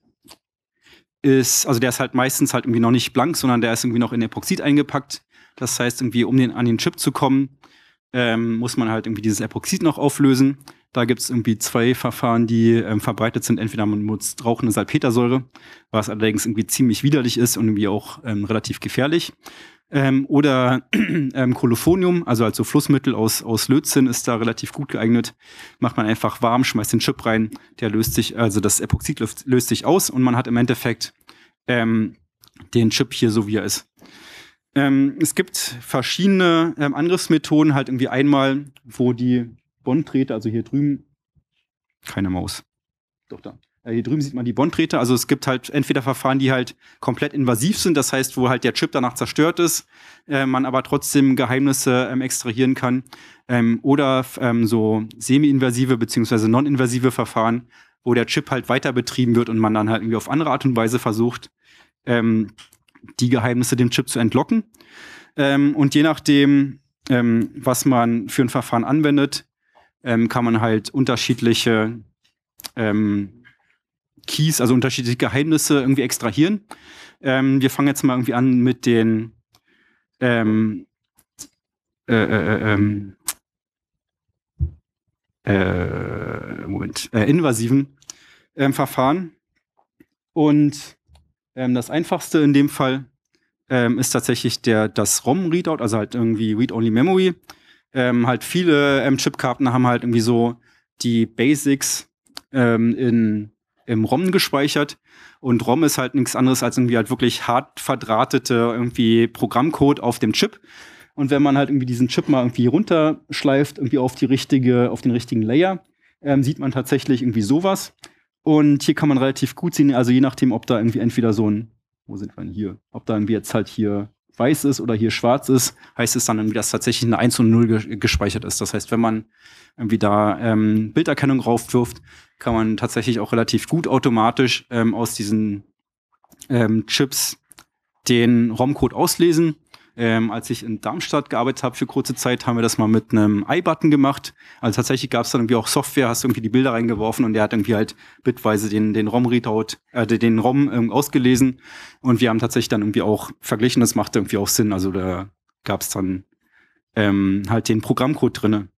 ist, also der ist halt meistens halt irgendwie noch nicht blank, sondern der ist irgendwie noch in Epoxid eingepackt. Das heißt, irgendwie, um den, an den Chip zu kommen, ähm, muss man halt irgendwie dieses Epoxid noch auflösen. Da gibt es irgendwie zwei Verfahren, die ähm, verbreitet sind. Entweder man nutzt rauchende Salpetersäure, was allerdings irgendwie ziemlich widerlich ist und irgendwie auch ähm, relativ gefährlich. Ähm, oder ähm, Kolophonium, also als so Flussmittel aus, aus Lötzinn, ist da relativ gut geeignet. Macht man einfach warm, schmeißt den Chip rein, der löst sich, also das Epoxid löst, löst sich aus und man hat im Endeffekt ähm, den Chip hier so wie er ist. Ähm, es gibt verschiedene ähm, Angriffsmethoden, halt irgendwie einmal, wo die bond also hier drüben. Keine Maus. Doch da. Äh, hier drüben sieht man die bond Also es gibt halt entweder Verfahren, die halt komplett invasiv sind, das heißt, wo halt der Chip danach zerstört ist, äh, man aber trotzdem Geheimnisse ähm, extrahieren kann. Ähm, oder ähm, so semi-invasive bzw. non-invasive Verfahren, wo der Chip halt weiter betrieben wird und man dann halt irgendwie auf andere Art und Weise versucht, ähm, die Geheimnisse dem Chip zu entlocken. Ähm, und je nachdem, ähm, was man für ein Verfahren anwendet, ähm, kann man halt unterschiedliche ähm, Keys, also unterschiedliche Geheimnisse irgendwie extrahieren. Ähm, wir fangen jetzt mal irgendwie an mit den ähm, äh, äh, äh ähm, äh, Moment, äh, invasiven ähm, Verfahren. Und ähm, das einfachste in dem Fall ähm, ist tatsächlich der, das ROM-Readout, also halt irgendwie Read-Only Memory ähm, halt viele ähm, Chipkarten haben halt irgendwie so die Basics ähm, in, im ROM gespeichert. Und ROM ist halt nichts anderes als irgendwie halt wirklich hart verdrahtete irgendwie Programmcode auf dem Chip. Und wenn man halt irgendwie diesen Chip mal irgendwie runterschleift, irgendwie auf die richtige, auf den richtigen Layer, ähm, sieht man tatsächlich irgendwie sowas. Und hier kann man relativ gut sehen, also je nachdem, ob da irgendwie entweder so ein, wo sind wir denn hier, ob da irgendwie jetzt halt hier weiß ist oder hier schwarz ist, heißt es dann irgendwie, dass tatsächlich eine 1 und 0 gespeichert ist. Das heißt, wenn man irgendwie da ähm, Bilderkennung raufwirft, kann man tatsächlich auch relativ gut automatisch ähm, aus diesen ähm, Chips den ROM-Code auslesen ähm, als ich in Darmstadt gearbeitet habe für kurze Zeit, haben wir das mal mit einem iButton gemacht. Also tatsächlich gab es dann irgendwie auch Software, hast irgendwie die Bilder reingeworfen und der hat irgendwie halt bitweise den, den ROM-Readout, äh, den ROM ähm, ausgelesen. Und wir haben tatsächlich dann irgendwie auch verglichen, das macht irgendwie auch Sinn. Also da gab es dann ähm, halt den Programmcode drin.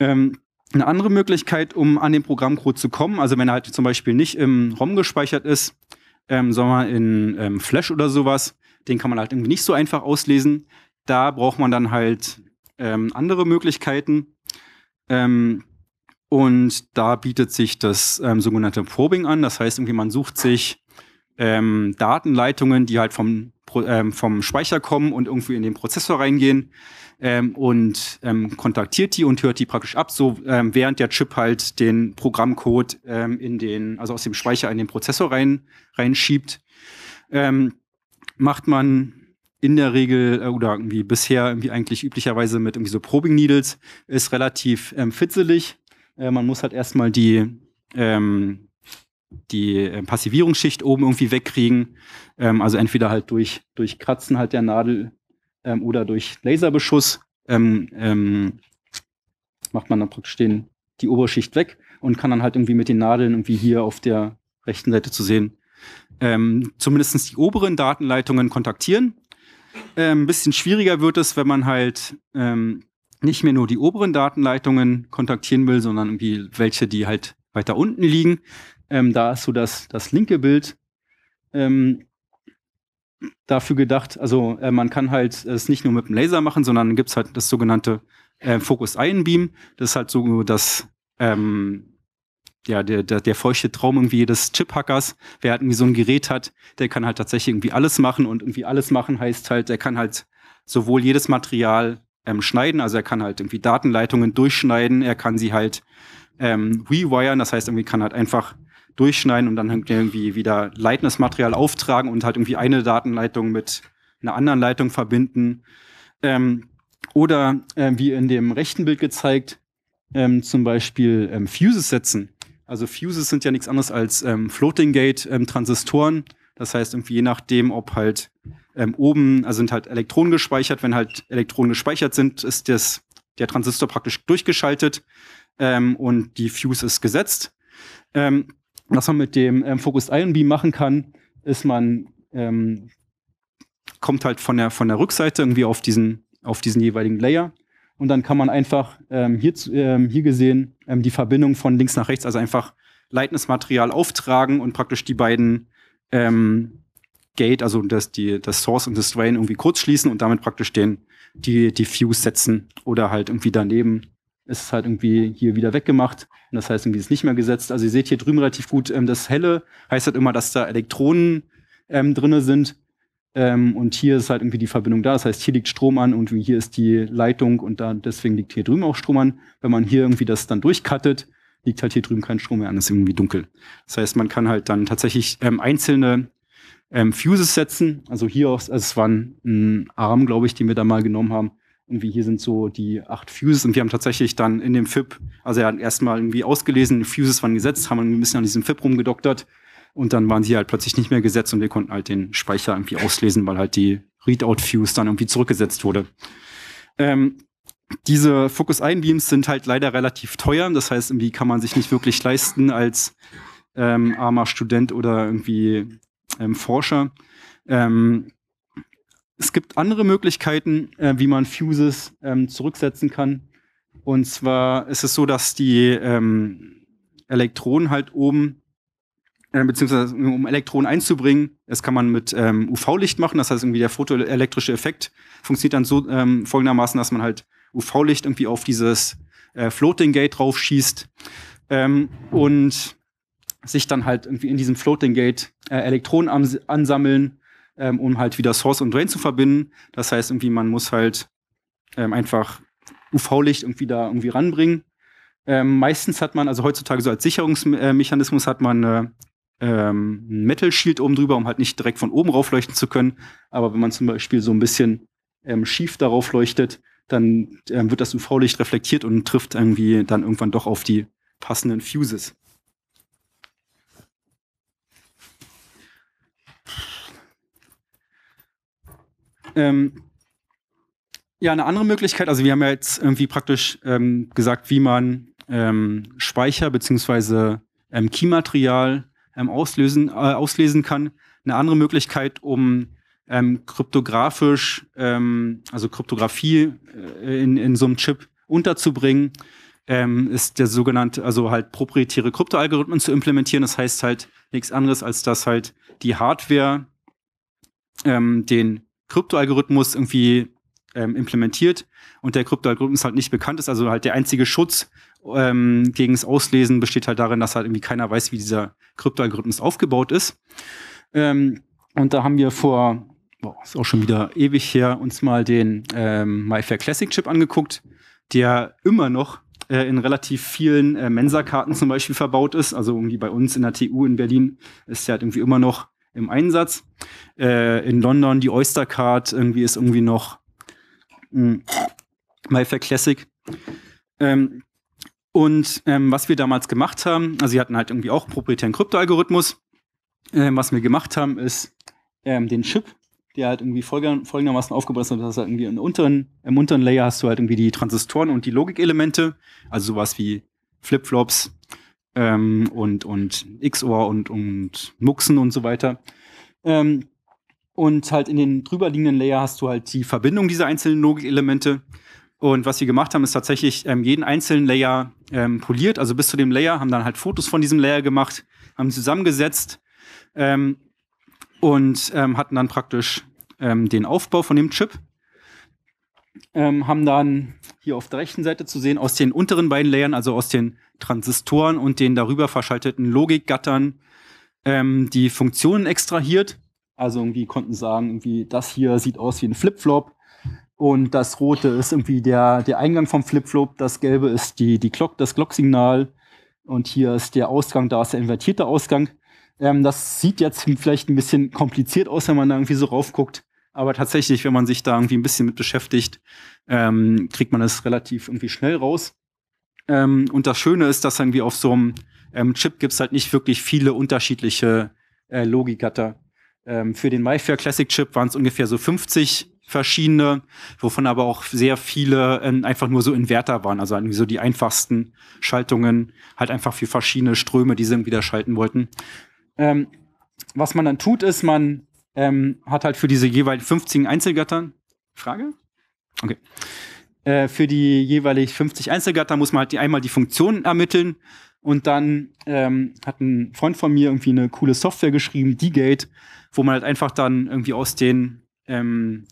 Ähm, eine andere Möglichkeit, um an den Programmcode zu kommen, also wenn er halt zum Beispiel nicht im ROM gespeichert ist, ähm, sondern in ähm, Flash oder sowas, den kann man halt irgendwie nicht so einfach auslesen. Da braucht man dann halt ähm, andere Möglichkeiten. Ähm, und da bietet sich das ähm, sogenannte Probing an. Das heißt, irgendwie man sucht sich ähm, Datenleitungen, die halt vom, ähm, vom Speicher kommen und irgendwie in den Prozessor reingehen ähm, und kontaktiert die und hört die praktisch ab, so während der Chip halt den Programmcode in den, also aus dem Speicher in den Prozessor rein, reinschiebt. Ähm, macht man in der Regel äh, oder irgendwie bisher irgendwie eigentlich üblicherweise mit irgendwie so Probing Needles ist relativ ähm, fitzelig. Äh, man muss halt erstmal die ähm, die äh, Passivierungsschicht oben irgendwie wegkriegen. Ähm, also entweder halt durch, durch Kratzen halt der Nadel ähm, oder durch Laserbeschuss ähm, ähm, macht man dann praktisch den, die Oberschicht weg und kann dann halt irgendwie mit den Nadeln irgendwie hier auf der rechten Seite zu sehen ähm, zumindest die oberen Datenleitungen kontaktieren. Ähm, ein bisschen schwieriger wird es, wenn man halt ähm, nicht mehr nur die oberen Datenleitungen kontaktieren will, sondern irgendwie welche, die halt weiter unten liegen. Ähm, da ist so das, das linke Bild ähm, dafür gedacht. Also äh, man kann halt es nicht nur mit dem Laser machen, sondern gibt es halt das sogenannte äh, Focus Ion Beam. Das ist halt so das ähm, ja, der, der, der feuchte Traum irgendwie jedes hackers wer halt irgendwie so ein Gerät hat, der kann halt tatsächlich irgendwie alles machen und irgendwie alles machen heißt halt, der kann halt sowohl jedes Material ähm, schneiden, also er kann halt irgendwie Datenleitungen durchschneiden, er kann sie halt ähm, rewiren, das heißt irgendwie kann halt einfach durchschneiden und dann halt irgendwie wieder leitendes Material auftragen und halt irgendwie eine Datenleitung mit einer anderen Leitung verbinden. Ähm, oder äh, wie in dem rechten Bild gezeigt, ähm, zum Beispiel ähm, Fuses setzen. Also Fuses sind ja nichts anderes als ähm, Floating Gate ähm, Transistoren. Das heißt, irgendwie je nachdem, ob halt ähm, oben, also sind halt Elektronen gespeichert. Wenn halt Elektronen gespeichert sind, ist das, der Transistor praktisch durchgeschaltet ähm, und die Fuse ist gesetzt. Ähm, was man mit dem ähm, Focused Ion Beam machen kann, ist man ähm, kommt halt von der, von der Rückseite irgendwie auf diesen, auf diesen jeweiligen Layer. Und dann kann man einfach ähm, hier, ähm, hier gesehen ähm, die Verbindung von links nach rechts, also einfach leitendes auftragen und praktisch die beiden ähm, Gate, also das, die, das Source und das Drain irgendwie kurz schließen und damit praktisch den, die, die Fuse setzen oder halt irgendwie daneben ist es halt irgendwie hier wieder weggemacht und das heißt irgendwie ist nicht mehr gesetzt. Also ihr seht hier drüben relativ gut, ähm, das Helle heißt halt immer, dass da Elektronen ähm, drinne sind ähm, und hier ist halt irgendwie die Verbindung da. Das heißt, hier liegt Strom an und hier ist die Leitung und da deswegen liegt hier drüben auch Strom an. Wenn man hier irgendwie das dann durchkattet, liegt halt hier drüben kein Strom mehr an, ist irgendwie dunkel. Das heißt, man kann halt dann tatsächlich ähm, einzelne ähm, Fuses setzen. Also hier auch, also es war ein, ein Arm, glaube ich, den wir da mal genommen haben. Irgendwie hier sind so die acht Fuses und wir haben tatsächlich dann in dem FIP, also er hat erstmal irgendwie ausgelesen, die Fuses waren gesetzt, haben ein bisschen an diesem FIP rumgedoktert und dann waren sie halt plötzlich nicht mehr gesetzt und wir konnten halt den Speicher irgendwie auslesen, weil halt die Readout-Fuse dann irgendwie zurückgesetzt wurde. Ähm, diese Focus-Einbeams sind halt leider relativ teuer. Das heißt, irgendwie kann man sich nicht wirklich leisten als ähm, armer Student oder irgendwie ähm, Forscher. Ähm, es gibt andere Möglichkeiten, äh, wie man Fuses ähm, zurücksetzen kann. Und zwar ist es so, dass die ähm, Elektronen halt oben äh, beziehungsweise um Elektronen einzubringen. Das kann man mit ähm, UV-Licht machen. Das heißt, irgendwie der photoelektrische Effekt funktioniert dann so ähm, folgendermaßen, dass man halt UV-Licht irgendwie auf dieses äh, Floating Gate drauf schießt ähm, und sich dann halt irgendwie in diesem Floating Gate äh, Elektronen ans ansammeln, ähm, um halt wieder Source und Drain zu verbinden. Das heißt, irgendwie man muss halt ähm, einfach UV-Licht irgendwie da irgendwie ranbringen. Ähm, meistens hat man, also heutzutage so als Sicherungsmechanismus hat man eine äh, ähm, Metal Shield oben drüber, um halt nicht direkt von oben raufleuchten zu können. Aber wenn man zum Beispiel so ein bisschen ähm, schief darauf leuchtet, dann ähm, wird das UV-Licht reflektiert und trifft irgendwie dann irgendwann doch auf die passenden Fuses. Ähm, ja, eine andere Möglichkeit, also wir haben ja jetzt irgendwie praktisch ähm, gesagt, wie man ähm, Speicher bzw. Ähm, Keymaterial ähm, auslösen, äh, auslesen kann. Eine andere Möglichkeit, um ähm, kryptografisch, ähm, also Kryptographie äh, in, in so einem Chip unterzubringen, ähm, ist der sogenannte, also halt proprietäre Kryptoalgorithmen zu implementieren. Das heißt halt nichts anderes, als dass halt die Hardware ähm, den Kryptoalgorithmus irgendwie ähm, implementiert und der Kryptoalgorithmus halt nicht bekannt ist, also halt der einzige Schutz ähm, gegen das Auslesen besteht halt darin, dass halt irgendwie keiner weiß, wie dieser Kryptoalgorithmus aufgebaut ist. Ähm, und da haben wir vor, boah, ist auch schon wieder ewig her, uns mal den ähm, MyFair Classic Chip angeguckt, der immer noch äh, in relativ vielen äh, Mensa-Karten zum Beispiel verbaut ist. Also irgendwie bei uns in der TU in Berlin ist der halt irgendwie immer noch im Einsatz. Äh, in London die Oyster Card irgendwie ist irgendwie noch hm, MyFair Classic. Ähm, und ähm, was wir damals gemacht haben, also sie hatten halt irgendwie auch einen proprietären Kryptoalgorithmus. Ähm, was wir gemacht haben, ist ähm, den Chip, der halt irgendwie folgern, folgendermaßen aufgebaut ist, dass halt irgendwie im unteren, im unteren Layer hast du halt irgendwie die Transistoren und die Logikelemente, also sowas wie Flipflops ähm, und, und XOR und, und Muxen und so weiter. Ähm, und halt in den drüberliegenden Layer hast du halt die Verbindung dieser einzelnen Logikelemente. Und was wir gemacht haben, ist tatsächlich ähm, jeden einzelnen Layer ähm, poliert, also bis zu dem Layer, haben dann halt Fotos von diesem Layer gemacht, haben zusammengesetzt ähm, und ähm, hatten dann praktisch ähm, den Aufbau von dem Chip. Ähm, haben dann hier auf der rechten Seite zu sehen, aus den unteren beiden Layern, also aus den Transistoren und den darüber verschalteten Logikgattern, ähm, die Funktionen extrahiert. Also irgendwie konnten sagen, irgendwie das hier sieht aus wie ein Flipflop, und das Rote ist irgendwie der, der Eingang vom Flipflop, das Gelbe ist die, die Glock, das Glocksignal. Und hier ist der Ausgang, da ist der invertierte Ausgang. Ähm, das sieht jetzt vielleicht ein bisschen kompliziert aus, wenn man da irgendwie so raufguckt. Aber tatsächlich, wenn man sich da irgendwie ein bisschen mit beschäftigt, ähm, kriegt man das relativ irgendwie schnell raus. Ähm, und das Schöne ist, dass irgendwie auf so einem ähm, Chip gibt es halt nicht wirklich viele unterschiedliche äh, Logikgatter. Ähm, für den MyFair Classic Chip waren es ungefähr so 50 verschiedene, wovon aber auch sehr viele ähm, einfach nur so Inverter waren, also irgendwie so die einfachsten Schaltungen, halt einfach für verschiedene Ströme, die sie irgendwie da schalten wollten. Ähm, was man dann tut, ist, man ähm, hat halt für diese jeweiligen 50 Einzelgattern, Frage? Okay. Äh, für die jeweilig 50 Einzelgatter muss man halt die, einmal die Funktionen ermitteln und dann ähm, hat ein Freund von mir irgendwie eine coole Software geschrieben, D-Gate, wo man halt einfach dann irgendwie aus den ähm,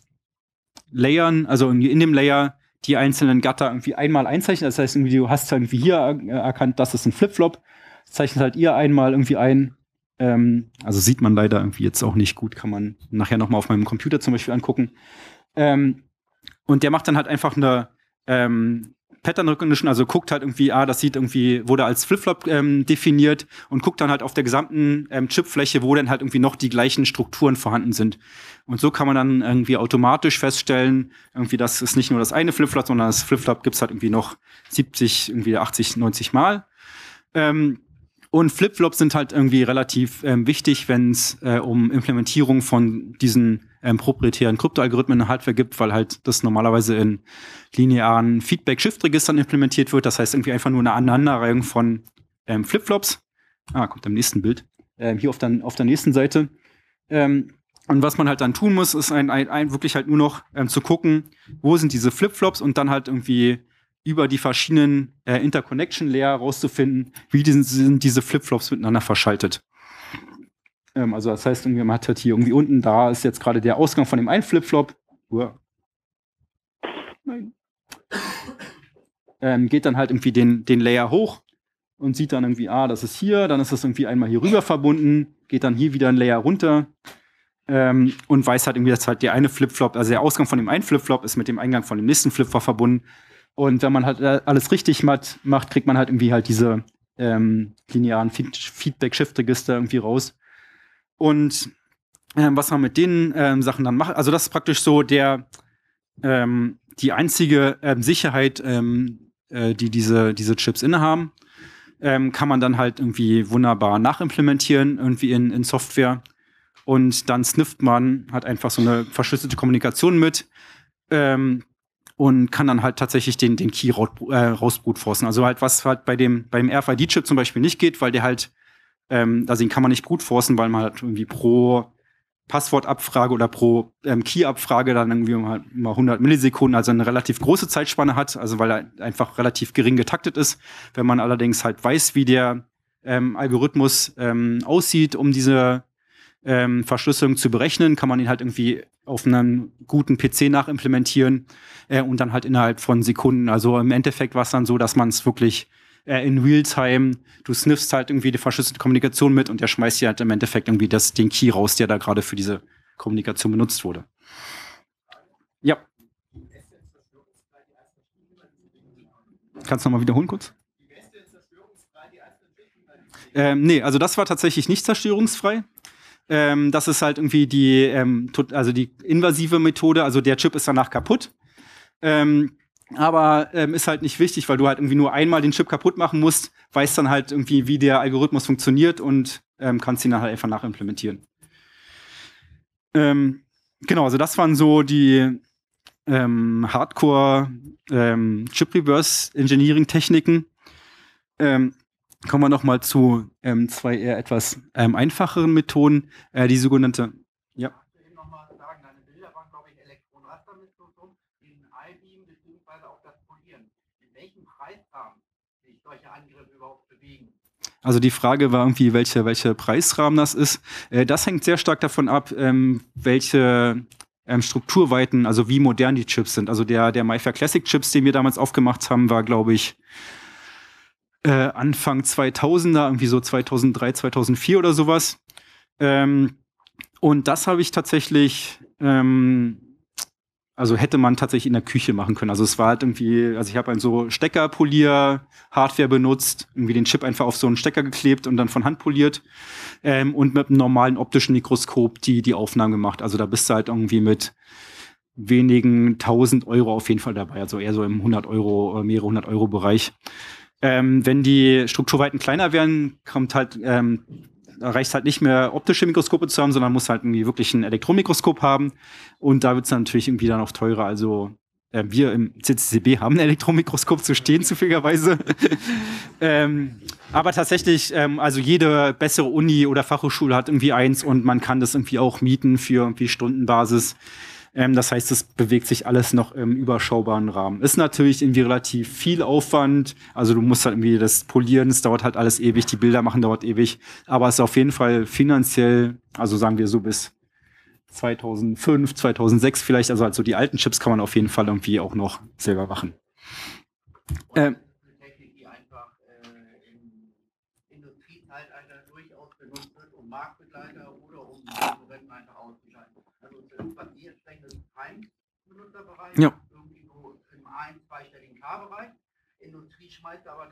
Layern, also in dem Layer die einzelnen Gatter irgendwie einmal einzeichnen. Das heißt, irgendwie, du hast irgendwie hier äh, erkannt, das ist ein Flipflop, zeichnet halt ihr einmal irgendwie ein. Ähm, also sieht man leider irgendwie jetzt auch nicht gut, kann man nachher nochmal auf meinem Computer zum Beispiel angucken. Ähm, und der macht dann halt einfach eine, ähm, Pattern Recognition, also guckt halt irgendwie, ah, das sieht irgendwie, wurde als Flipflop ähm, definiert und guckt dann halt auf der gesamten ähm, Chipfläche, wo dann halt irgendwie noch die gleichen Strukturen vorhanden sind. Und so kann man dann irgendwie automatisch feststellen, irgendwie, das ist nicht nur das eine Flipflop, sondern das Flipflop gibt's halt irgendwie noch 70, irgendwie 80, 90 Mal. Ähm, und Flipflops sind halt irgendwie relativ ähm, wichtig, wenn es äh, um Implementierung von diesen ähm, proprietären Kryptoalgorithmen eine Hardware gibt, weil halt das normalerweise in linearen Feedback-Shift-Registern implementiert wird. Das heißt irgendwie einfach nur eine Aneinanderreihung von ähm, Flip-Flops. Ah, kommt am nächsten Bild. Ähm, hier auf der, auf der nächsten Seite. Ähm, und was man halt dann tun muss, ist ein, ein, ein wirklich halt nur noch ähm, zu gucken, wo sind diese Flip-Flops und dann halt irgendwie über die verschiedenen äh, Interconnection-Layer rauszufinden, wie die sind, diese Flip-Flops miteinander verschaltet. Ähm, also das heißt, irgendwie man hat halt hier irgendwie unten, da ist jetzt gerade der Ausgang von dem einen Flipflop. ähm, geht dann halt irgendwie den, den Layer hoch und sieht dann irgendwie, ah, das ist hier, dann ist das irgendwie einmal hier rüber verbunden, geht dann hier wieder ein Layer runter ähm, und weiß halt irgendwie, dass halt der eine Flipflop, also der Ausgang von dem einen Flipflop ist mit dem Eingang von dem nächsten Flipflop verbunden. Und wenn man halt äh, alles richtig macht, kriegt man halt irgendwie halt diese ähm, linearen Feedback-Shift-Register irgendwie raus und ähm, was man mit den ähm, Sachen dann macht. Also das ist praktisch so der ähm, die einzige ähm, Sicherheit, ähm, äh, die diese, diese Chips innehaben. Ähm, kann man dann halt irgendwie wunderbar nachimplementieren, irgendwie in, in Software. Und dann snifft man, hat einfach so eine verschlüsselte Kommunikation mit und kann dann halt tatsächlich den, den Key äh, rausbrutforcen. Also halt, was halt bei dem, beim RFID-Chip zum Beispiel nicht geht, weil der halt ähm, also den kann man nicht gut forcen, weil man halt irgendwie pro Passwortabfrage oder pro ähm, Key-Abfrage dann irgendwie mal, mal 100 Millisekunden, also eine relativ große Zeitspanne hat, also weil er einfach relativ gering getaktet ist. Wenn man allerdings halt weiß, wie der ähm, Algorithmus ähm, aussieht, um diese ähm, Verschlüsselung zu berechnen, kann man ihn halt irgendwie auf einem guten PC nachimplementieren äh, und dann halt innerhalb von Sekunden. Also im Endeffekt war es dann so, dass man es wirklich äh, in Realtime, du sniffst halt irgendwie die verschlüsselte Kommunikation mit und der schmeißt dir halt im Endeffekt irgendwie das, den Key raus, der da gerade für diese Kommunikation benutzt wurde. Ja. Kannst du nochmal wiederholen kurz? Ähm, nee, also das war tatsächlich nicht zerstörungsfrei. Ähm, das ist halt irgendwie die, ähm, also die invasive Methode, also der Chip ist danach kaputt. Ähm, aber ähm, ist halt nicht wichtig, weil du halt irgendwie nur einmal den Chip kaputt machen musst, weißt dann halt irgendwie, wie der Algorithmus funktioniert und ähm, kannst ihn dann halt einfach nachimplementieren. Ähm, genau, also das waren so die ähm, Hardcore ähm, Chip Reverse Engineering Techniken. Ähm, kommen wir noch mal zu zwei eher etwas einfacheren Methoden, äh, die sogenannte Also die Frage war irgendwie, welcher welche Preisrahmen das ist. Äh, das hängt sehr stark davon ab, ähm, welche ähm, Strukturweiten, also wie modern die Chips sind. Also der, der MyFair Classic Chips, den wir damals aufgemacht haben, war, glaube ich, äh, Anfang 2000er, irgendwie so 2003, 2004 oder sowas. Ähm, und das habe ich tatsächlich ähm, also hätte man tatsächlich in der Küche machen können. Also es war halt irgendwie, also ich habe einen so Steckerpolier-Hardware benutzt, irgendwie den Chip einfach auf so einen Stecker geklebt und dann von Hand poliert ähm, und mit einem normalen optischen Mikroskop die, die Aufnahmen gemacht. Also da bist du halt irgendwie mit wenigen tausend Euro auf jeden Fall dabei, also eher so im 100 Euro, äh, mehrere hundert Euro Bereich. Ähm, wenn die Strukturweiten kleiner wären, kommt halt ähm, reicht halt nicht mehr optische Mikroskope zu haben, sondern muss halt irgendwie wirklich ein Elektromikroskop haben. Und da wird es natürlich irgendwie dann auch teurer. Also äh, wir im CCCB haben ein Elektromikroskop zu stehen, zufälligerweise. ähm, aber tatsächlich, ähm, also jede bessere Uni oder Fachhochschule hat irgendwie eins und man kann das irgendwie auch mieten für irgendwie Stundenbasis. Ähm, das heißt, es bewegt sich alles noch im überschaubaren Rahmen. Ist natürlich irgendwie relativ viel Aufwand. Also du musst halt irgendwie das polieren, es dauert halt alles ewig, die Bilder machen dauert ewig. Aber es ist auf jeden Fall finanziell, also sagen wir so bis 2005, 2006 vielleicht, also halt so die alten Chips kann man auf jeden Fall irgendwie auch noch selber machen. Ähm,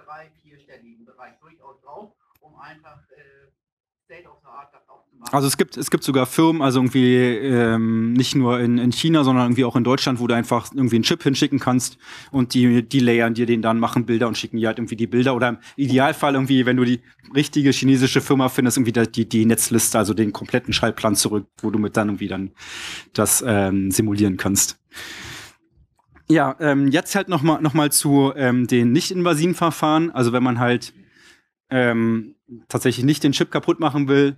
drei, vierstelligen Bereich durchaus drauf, um einfach äh, also es gibt, es gibt sogar Firmen, also irgendwie ähm, nicht nur in, in China, sondern irgendwie auch in Deutschland, wo du einfach irgendwie einen Chip hinschicken kannst und die, die layern dir den dann, machen Bilder und schicken dir halt irgendwie die Bilder. Oder im Idealfall irgendwie, wenn du die richtige chinesische Firma findest, irgendwie die, die Netzliste, also den kompletten Schaltplan zurück, wo du mit dann irgendwie dann das ähm, simulieren kannst. Ja, ähm, jetzt halt nochmal noch mal zu ähm, den nicht-invasiven Verfahren. Also wenn man halt ähm, tatsächlich nicht den Chip kaputt machen will,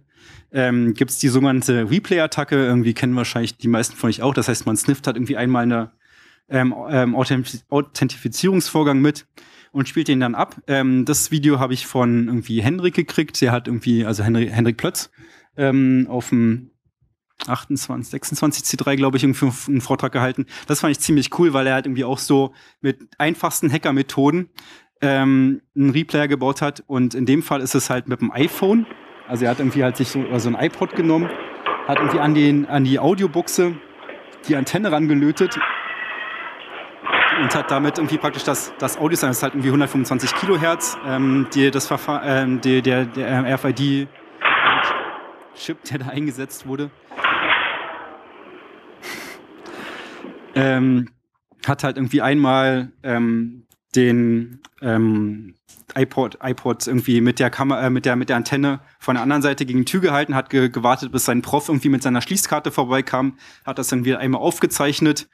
ähm, gibt es die sogenannte Replay-Attacke. Irgendwie kennen wahrscheinlich die meisten von euch auch. Das heißt, man snifft halt irgendwie einmal eine ähm, ähm Authentifizierungsvorgang mit und spielt den dann ab. Ähm, das Video habe ich von irgendwie Henrik gekriegt. Der hat irgendwie, also Henrik, Henrik Plötz, ähm, auf dem 28, 26 C3, glaube ich, irgendwie einen Vortrag gehalten. Das fand ich ziemlich cool, weil er halt irgendwie auch so mit einfachsten Hacker-Methoden ähm, einen Replayer gebaut hat. Und in dem Fall ist es halt mit dem iPhone. Also er hat irgendwie halt sich so, so also ein iPod genommen, hat irgendwie an, den, an die Audiobuchse die Antenne rangelötet und hat damit irgendwie praktisch das, das Audio sein. Das ist halt irgendwie 125 Kilohertz, ähm, die, das Verfahren, ähm, der, der, der RFID-Chip, der da eingesetzt wurde. ähm, hat halt irgendwie einmal ähm, den ähm, iPod, iPod irgendwie mit der Kamera, äh, mit der mit der Antenne von der anderen Seite gegen die Tür gehalten, hat ge gewartet, bis sein Prof irgendwie mit seiner Schließkarte vorbeikam, hat das dann wieder einmal aufgezeichnet,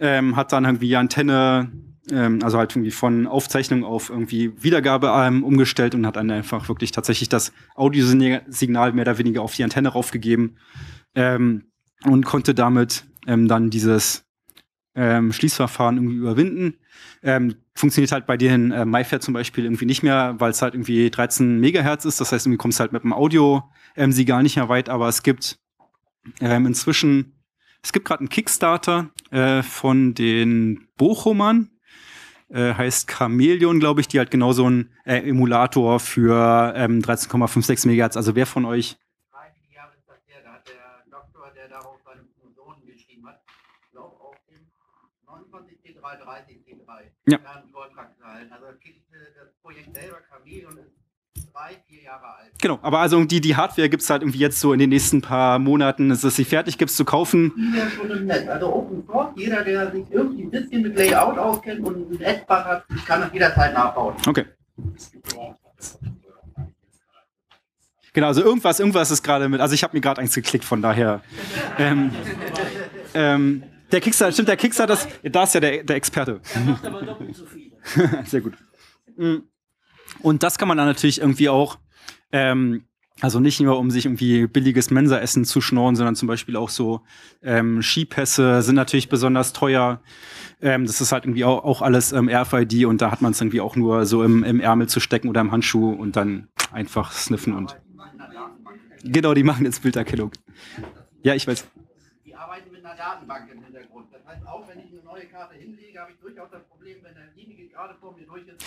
ähm, hat dann irgendwie die Antenne, ähm, also halt irgendwie von Aufzeichnung auf irgendwie Wiedergabe ähm, umgestellt und hat dann einfach wirklich tatsächlich das Audiosignal mehr oder weniger auf die Antenne raufgegeben ähm, und konnte damit ähm, dann dieses ähm, Schließverfahren irgendwie überwinden. Ähm, funktioniert halt bei den äh, MyFair zum Beispiel irgendwie nicht mehr, weil es halt irgendwie 13 Megahertz ist. Das heißt, irgendwie kommst halt mit dem Audio ähm, sie gar nicht mehr weit, aber es gibt ähm, inzwischen, es gibt gerade einen Kickstarter äh, von den Bochumern, äh, heißt Chameleon, glaube ich, die halt genau so einen äh, Emulator für ähm, 13,56 Megahertz. Also wer von euch mal 30 C3. Ja. Also äh, genau, aber also die, die Hardware gibt es halt irgendwie jetzt so in den nächsten paar Monaten, dass es sie fertig, gibt zu kaufen. Die schon im Netz. Also Open Source, jeder, der sich irgendwie ein bisschen mit Layout auskennt und ein Netzbach hat, kann das jederzeit nachbauen. Okay. Genau, also irgendwas, irgendwas ist gerade mit, also ich habe mir gerade eins geklickt, von daher. ähm, ähm, der Kickstarter, stimmt, der Kickstarter, das, da ist ja der, der Experte. Der macht aber doppelt so viel. Sehr gut. Mm. Und das kann man dann natürlich irgendwie auch, ähm, also nicht nur um sich irgendwie billiges Mensaessen zu schnorren, sondern zum Beispiel auch so ähm, Skipässe sind natürlich besonders teuer. Ähm, das ist halt irgendwie auch, auch alles ähm, RFID und da hat man es irgendwie auch nur so im, im Ärmel zu stecken oder im Handschuh und dann einfach sniffen und. Genau, die machen jetzt Bilderkennung. Ja, ich weiß. Die arbeiten mit einer Datenbank in Karte hinlege, habe ich durchaus das Problem, wenn derjenige gerade vor mir durch ist,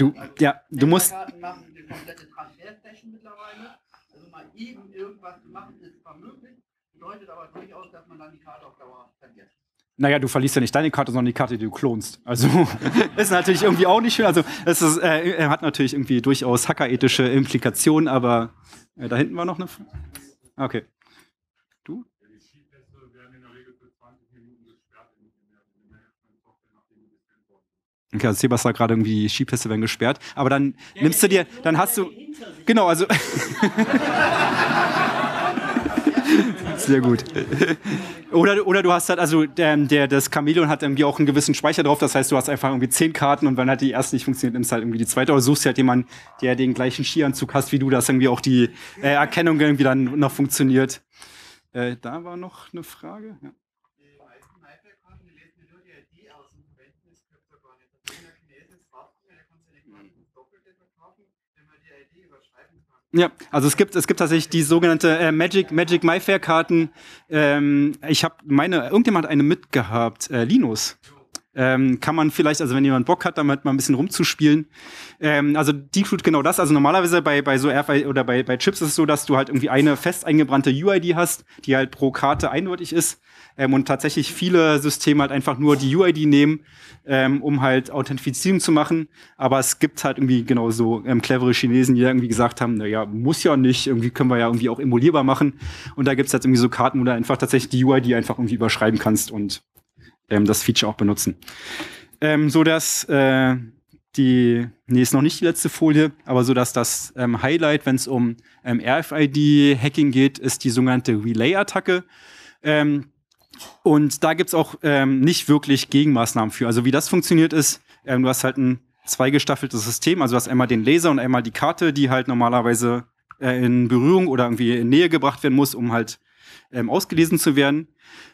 Du, also, ja, du musst. Karten machen eine komplette Transfer-Session mittlerweile. Also mal eben irgendwas zu machen, ist zwar möglich, bedeutet aber durchaus, dass man dann die Karte auf Dauer verliert. Naja, du verliest ja nicht deine Karte, sondern die Karte, die du klonst. Also ist natürlich irgendwie auch nicht schön. Also es ist, äh, hat natürlich irgendwie durchaus hackerethische Implikationen, aber äh, da hinten war noch eine Frage. Okay die Skipässe werden in der Regel für 20 Minuten gesperrt in, in der, Management-Software, nachdem sie gescannt worden sind. Okay, also Sebas sagt gerade irgendwie, Skipässe werden gesperrt. Aber dann ja, nimmst du dir, dann hast du. Genau, also. Sehr gut. Oder, oder du hast halt, also der, der, das Chameleon hat irgendwie auch einen gewissen Speicher drauf. Das heißt, du hast einfach irgendwie zehn Karten und wenn halt die erste nicht funktioniert, nimmst du halt irgendwie die zweite. Oder suchst halt jemanden, der den gleichen Skianzug hast wie du, dass irgendwie auch die äh, Erkennung irgendwie dann noch funktioniert. Äh, da war noch eine Frage. Ja. Die meisten iPad-Karten, die lesen nur die ID aus und verwenden das Krypto gar nicht. Das kann ja Chinesisch warten, da kannst du nicht das Doppelte verkaufen, wenn man die ID überschreiben kann. Ja, also es gibt, es gibt tatsächlich die sogenannte äh, Magic, Magic MyFair-Karten. Ähm, ich habe meine, irgendjemand hat eine mitgehabt, äh, Linus. Ähm, kann man vielleicht, also wenn jemand Bock hat, damit mal ein bisschen rumzuspielen. Ähm, also Decrude genau das. Also normalerweise bei, bei so RFID oder bei, bei Chips ist es so, dass du halt irgendwie eine fest eingebrannte UID hast, die halt pro Karte eindeutig ist. Ähm, und tatsächlich viele Systeme halt einfach nur die UID nehmen, ähm, um halt Authentifizierung zu machen. Aber es gibt halt irgendwie genau so ähm, clevere Chinesen, die da irgendwie gesagt haben, naja, muss ja nicht, irgendwie können wir ja irgendwie auch emulierbar machen. Und da gibt's halt irgendwie so Karten, wo du einfach tatsächlich die UID einfach irgendwie überschreiben kannst und ähm, das Feature auch benutzen. Ähm, so dass äh, die, nee, ist noch nicht die letzte Folie, aber so dass das ähm, Highlight, wenn es um ähm, RFID-Hacking geht, ist die sogenannte Relay-Attacke. Ähm, und da gibt es auch ähm, nicht wirklich Gegenmaßnahmen für. Also wie das funktioniert ist, ähm, du hast halt ein zweigestaffeltes System, also du hast einmal den Laser und einmal die Karte, die halt normalerweise äh, in Berührung oder irgendwie in Nähe gebracht werden muss, um halt ähm, ausgelesen zu werden.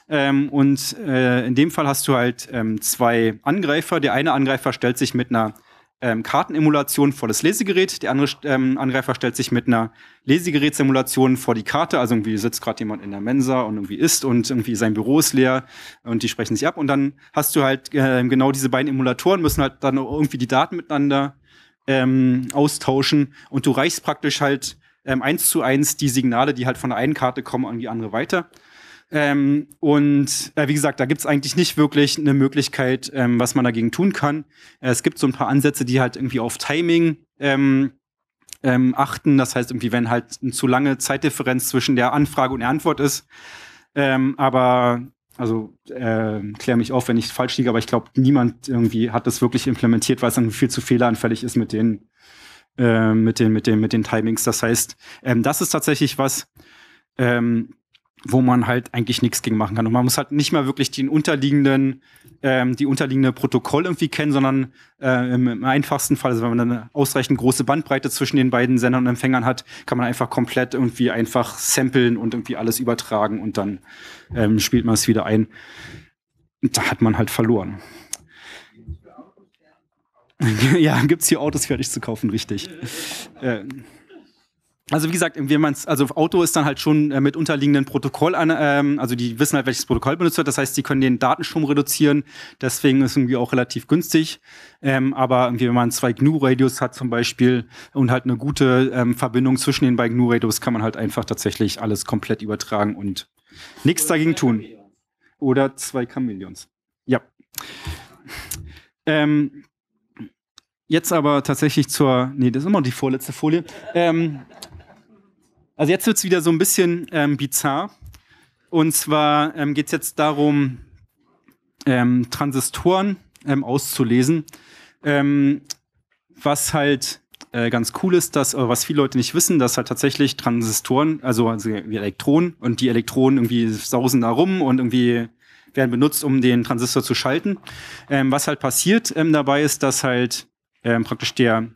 Ähm, und äh, in dem Fall hast du halt ähm, zwei Angreifer. Der eine Angreifer stellt sich mit einer ähm, Kartenemulation vor das Lesegerät. Der andere ähm, Angreifer stellt sich mit einer Lesegerätsimulation vor die Karte. Also irgendwie sitzt gerade jemand in der Mensa und irgendwie isst und irgendwie sein Büro ist leer und die sprechen sich ab. Und dann hast du halt äh, genau diese beiden Emulatoren, müssen halt dann irgendwie die Daten miteinander ähm, austauschen und du reichst praktisch halt ähm, eins zu eins die Signale, die halt von der einen Karte kommen, an die andere weiter. Ähm, und äh, wie gesagt, da gibt es eigentlich nicht wirklich eine Möglichkeit, ähm, was man dagegen tun kann. Äh, es gibt so ein paar Ansätze, die halt irgendwie auf Timing ähm, ähm achten. Das heißt, irgendwie, wenn halt eine zu lange Zeitdifferenz zwischen der Anfrage und der Antwort ist. Ähm, aber also äh, klär mich auf, wenn ich falsch liege, aber ich glaube, niemand irgendwie hat das wirklich implementiert, weil es dann viel zu fehleranfällig ist mit den, äh, mit den, mit den, mit den Timings. Das heißt, ähm, das ist tatsächlich was, ähm, wo man halt eigentlich nichts gegen machen kann. Und man muss halt nicht mal wirklich den unterliegenden, ähm, die unterliegende Protokoll irgendwie kennen, sondern äh, im, im, einfachsten Fall, also wenn man eine ausreichend große Bandbreite zwischen den beiden Sendern und Empfängern hat, kann man einfach komplett irgendwie einfach samplen und irgendwie alles übertragen und dann ähm, spielt man es wieder ein. da hat man halt verloren. ja, gibt es hier Autos fertig zu kaufen, richtig. ähm. Also wie gesagt, wenn man's, also Auto ist dann halt schon äh, mit unterliegenden Protokoll an, ähm, also die wissen halt, welches Protokoll benutzt wird. Das heißt, die können den Datenstrom reduzieren. Deswegen ist irgendwie auch relativ günstig. Ähm, aber irgendwie, wenn man zwei GNU-Radios hat zum Beispiel und halt eine gute ähm, Verbindung zwischen den beiden GNU-Radios, kann man halt einfach tatsächlich alles komplett übertragen und nichts dagegen tun. Oder zwei Chameleons. Ja. ähm, jetzt aber tatsächlich zur, nee, das ist immer die vorletzte Folie. Ähm, also jetzt wird es wieder so ein bisschen ähm, bizarr. Und zwar ähm, geht es jetzt darum, ähm, Transistoren ähm, auszulesen. Ähm, was halt äh, ganz cool ist, dass, äh, was viele Leute nicht wissen, dass halt tatsächlich Transistoren, also, also wie Elektronen, und die Elektronen irgendwie sausen da rum und irgendwie werden benutzt, um den Transistor zu schalten. Ähm, was halt passiert ähm, dabei ist, dass halt praktisch der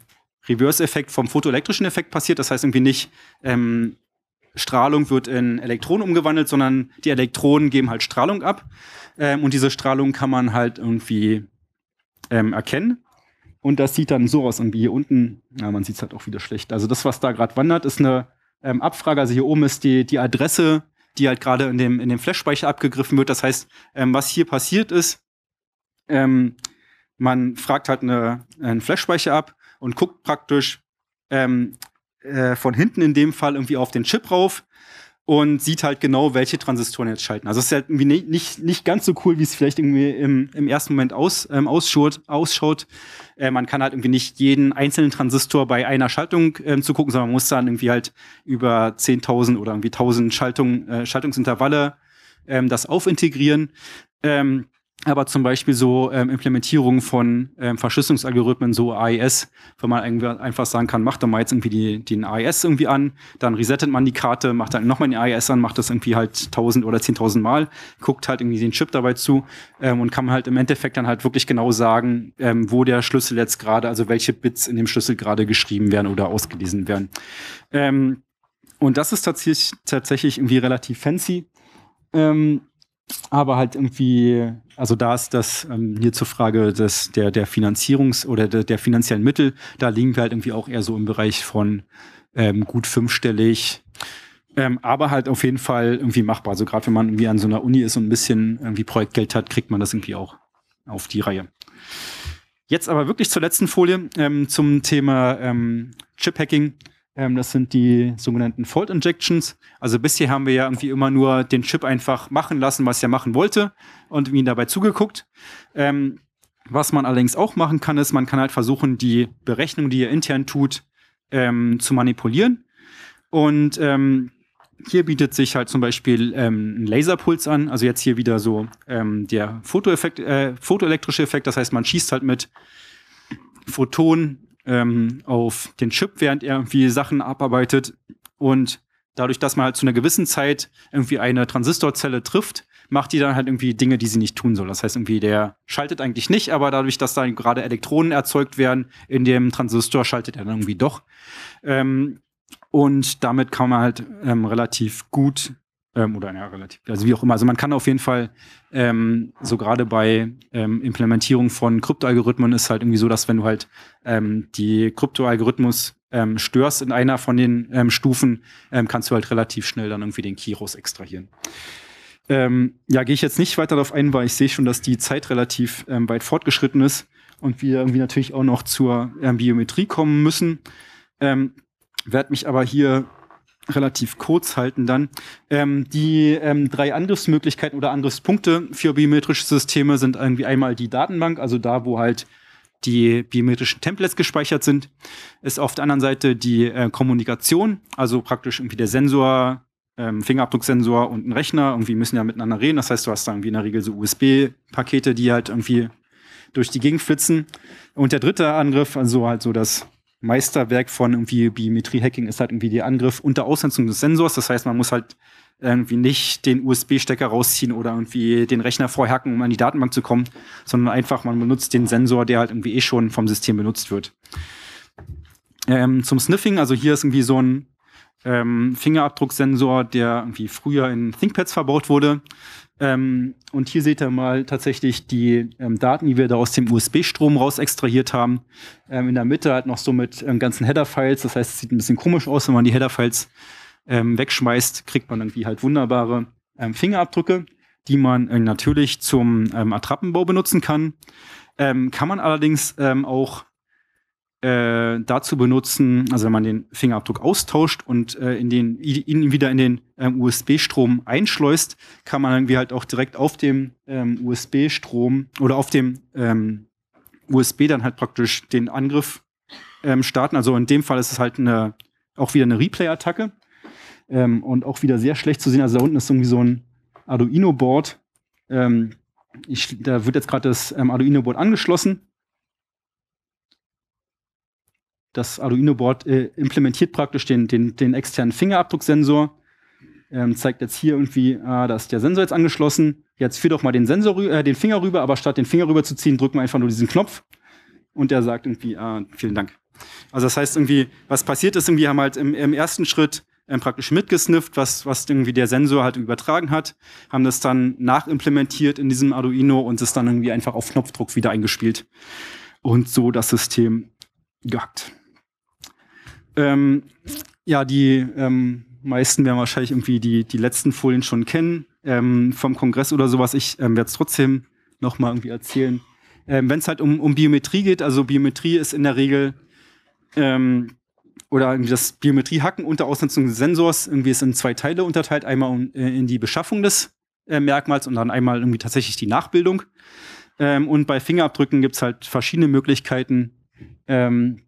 Reverse-Effekt vom photoelektrischen Effekt passiert. Das heißt irgendwie nicht, ähm, Strahlung wird in Elektronen umgewandelt, sondern die Elektronen geben halt Strahlung ab. Ähm, und diese Strahlung kann man halt irgendwie ähm, erkennen. Und das sieht dann so aus, irgendwie hier unten, ja, man sieht es halt auch wieder schlecht. Also das, was da gerade wandert, ist eine ähm, Abfrage. Also hier oben ist die, die Adresse, die halt gerade in dem, in dem Flash-Speicher abgegriffen wird. Das heißt, ähm, was hier passiert ist, ähm, man fragt halt eine, einen Flash-Speicher ab und guckt praktisch ähm, äh, von hinten in dem Fall irgendwie auf den Chip rauf und sieht halt genau, welche Transistoren jetzt schalten. Also es ist halt irgendwie nicht, nicht, nicht ganz so cool, wie es vielleicht irgendwie im, im ersten Moment aus, ähm, ausschaut. ausschaut. Äh, man kann halt irgendwie nicht jeden einzelnen Transistor bei einer Schaltung ähm, zugucken, sondern man muss dann irgendwie halt über 10.000 oder irgendwie 1.000 Schaltung, äh, Schaltungsintervalle ähm, das aufintegrieren. Ähm, aber zum Beispiel so ähm, Implementierungen von ähm, Verschlüsselungsalgorithmen, so AES, wenn man irgendwie einfach sagen kann, macht doch mal jetzt irgendwie die, den AES irgendwie an, dann resettet man die Karte, macht dann nochmal den AES an, macht das irgendwie halt 1000 oder 10.000 Mal, guckt halt irgendwie den Chip dabei zu ähm, und kann halt im Endeffekt dann halt wirklich genau sagen, ähm, wo der Schlüssel jetzt gerade, also welche Bits in dem Schlüssel gerade geschrieben werden oder ausgelesen werden. Ähm, und das ist tatsächlich, tatsächlich irgendwie relativ fancy. Ähm, aber halt irgendwie, also da ist das ähm, hier zur Frage des, der, der Finanzierungs- oder der, der, finanziellen Mittel, da liegen wir halt irgendwie auch eher so im Bereich von ähm, gut fünfstellig, ähm, aber halt auf jeden Fall irgendwie machbar. Also gerade wenn man irgendwie an so einer Uni ist und ein bisschen irgendwie Projektgeld hat, kriegt man das irgendwie auch auf die Reihe. Jetzt aber wirklich zur letzten Folie ähm, zum Thema ähm, Chip-Hacking. Ähm, das sind die sogenannten Fault Injections. Also bisher haben wir ja irgendwie immer nur den Chip einfach machen lassen, was er machen wollte und ihn dabei zugeguckt. Ähm, was man allerdings auch machen kann, ist, man kann halt versuchen, die Berechnung, die er intern tut, ähm, zu manipulieren. Und ähm, hier bietet sich halt zum Beispiel ähm, ein Laserpuls an, also jetzt hier wieder so ähm, der Fotoeffekt, äh, fotoelektrische Effekt, das heißt, man schießt halt mit Photonen ähm, auf den Chip, während er irgendwie Sachen abarbeitet. Und dadurch, dass man halt zu einer gewissen Zeit irgendwie eine Transistorzelle trifft, macht die dann halt irgendwie Dinge, die sie nicht tun soll. Das heißt, irgendwie der schaltet eigentlich nicht, aber dadurch, dass da gerade Elektronen erzeugt werden in dem Transistor, schaltet er dann irgendwie doch. Ähm, und damit kann man halt ähm, relativ gut ähm, oder ja, relativ, also wie auch immer. Also man kann auf jeden Fall, ähm, so gerade bei ähm, Implementierung von Kryptoalgorithmen ist halt irgendwie so, dass wenn du halt ähm, die Kryptoalgorithmus ähm, störst in einer von den ähm, Stufen, ähm, kannst du halt relativ schnell dann irgendwie den Key raus extrahieren. Ähm, ja, gehe ich jetzt nicht weiter darauf ein, weil ich sehe schon, dass die Zeit relativ ähm, weit fortgeschritten ist und wir irgendwie natürlich auch noch zur ähm, Biometrie kommen müssen. Ähm, werde mich aber hier relativ kurz halten dann. Ähm, die ähm, drei Angriffsmöglichkeiten oder Angriffspunkte für biometrische Systeme sind irgendwie einmal die Datenbank, also da, wo halt die biometrischen Templates gespeichert sind, ist auf der anderen Seite die äh, Kommunikation, also praktisch irgendwie der Sensor, ähm, Fingerabdrucksensor und ein Rechner, irgendwie müssen ja miteinander reden. Das heißt, du hast da irgendwie in der Regel so USB-Pakete, die halt irgendwie durch die Gegend flitzen. Und der dritte Angriff, also halt so das Meisterwerk von irgendwie Biometrie-Hacking ist halt irgendwie der Angriff unter Ausnutzung des Sensors. Das heißt, man muss halt irgendwie nicht den USB-Stecker rausziehen oder irgendwie den Rechner vorhacken, um an die Datenbank zu kommen, sondern einfach man benutzt den Sensor, der halt irgendwie eh schon vom System benutzt wird. Ähm, zum Sniffing, also hier ist irgendwie so ein ähm, Fingerabdrucksensor, der irgendwie früher in ThinkPads verbaut wurde. Ähm, und hier seht ihr mal tatsächlich die ähm, Daten, die wir da aus dem USB-Strom raus extrahiert haben. Ähm, in der Mitte halt noch so mit ähm, ganzen Header-Files. Das heißt, es sieht ein bisschen komisch aus, wenn man die Header-Files ähm, wegschmeißt, kriegt man irgendwie halt wunderbare ähm, Fingerabdrücke, die man äh, natürlich zum Attrappenbau benutzen kann. kann man allerdings auch äh, dazu benutzen, also wenn man den Fingerabdruck austauscht und äh, in den, ihn wieder in den ähm, USB-Strom einschleust, kann man irgendwie halt auch direkt auf dem ähm, USB-Strom oder auf dem ähm, USB dann halt praktisch den Angriff ähm, starten. Also in dem Fall ist es halt eine, auch wieder eine Replay-Attacke ähm, und auch wieder sehr schlecht zu sehen. Also da unten ist irgendwie so ein Arduino-Board. Ähm, da wird jetzt gerade das Arduino-Board angeschlossen das Arduino-Board äh, implementiert praktisch den, den, den externen Fingerabdrucksensor. Ähm, zeigt jetzt hier irgendwie, ah, da ist der Sensor jetzt angeschlossen. Jetzt führ doch mal den, Sensor, äh, den Finger rüber, aber statt den Finger rüber zu ziehen, drücken wir einfach nur diesen Knopf. Und der sagt irgendwie, ah, vielen Dank. Also das heißt irgendwie, was passiert ist, irgendwie haben halt im, im ersten Schritt ähm, praktisch mitgesnifft, was, was irgendwie der Sensor halt übertragen hat, haben das dann nachimplementiert in diesem Arduino und es dann irgendwie einfach auf Knopfdruck wieder eingespielt und so das System gehackt. Ähm, ja, die ähm, meisten werden wahrscheinlich irgendwie die, die letzten Folien schon kennen ähm, vom Kongress oder sowas. Ich ähm, werde es trotzdem nochmal irgendwie erzählen. Ähm, Wenn es halt um, um Biometrie geht, also Biometrie ist in der Regel ähm, oder irgendwie das Biometriehacken unter Ausnutzung des Sensors irgendwie ist in zwei Teile unterteilt. Einmal um, äh, in die Beschaffung des äh, Merkmals und dann einmal irgendwie tatsächlich die Nachbildung. und bei Fingerabdrücken gibt es halt verschiedene Möglichkeiten, ähm,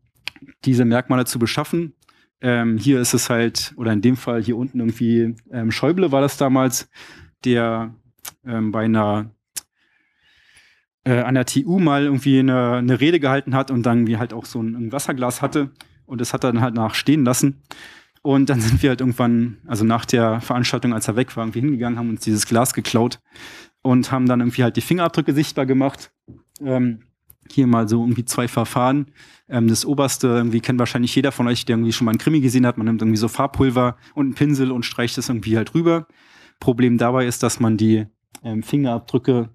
diese Merkmale zu beschaffen. Ähm, hier ist es halt, oder in dem Fall hier unten irgendwie, ähm, Schäuble war das damals, der ähm, bei einer äh, an der TU mal irgendwie eine, eine, Rede gehalten hat und dann wie halt auch so ein, ein Wasserglas hatte und das hat er dann halt nachstehen lassen. Und dann sind wir halt irgendwann, also nach der Veranstaltung, als er weg war, irgendwie hingegangen, haben uns dieses Glas geklaut und haben dann irgendwie halt die Fingerabdrücke sichtbar gemacht. Ähm, hier mal so irgendwie zwei Verfahren. Ähm, das oberste irgendwie kennt wahrscheinlich jeder von euch, der irgendwie schon mal einen Krimi gesehen hat. Man nimmt irgendwie so Farbpulver und einen Pinsel und streicht das irgendwie halt rüber. Problem dabei ist, dass man die ähm, Fingerabdrücke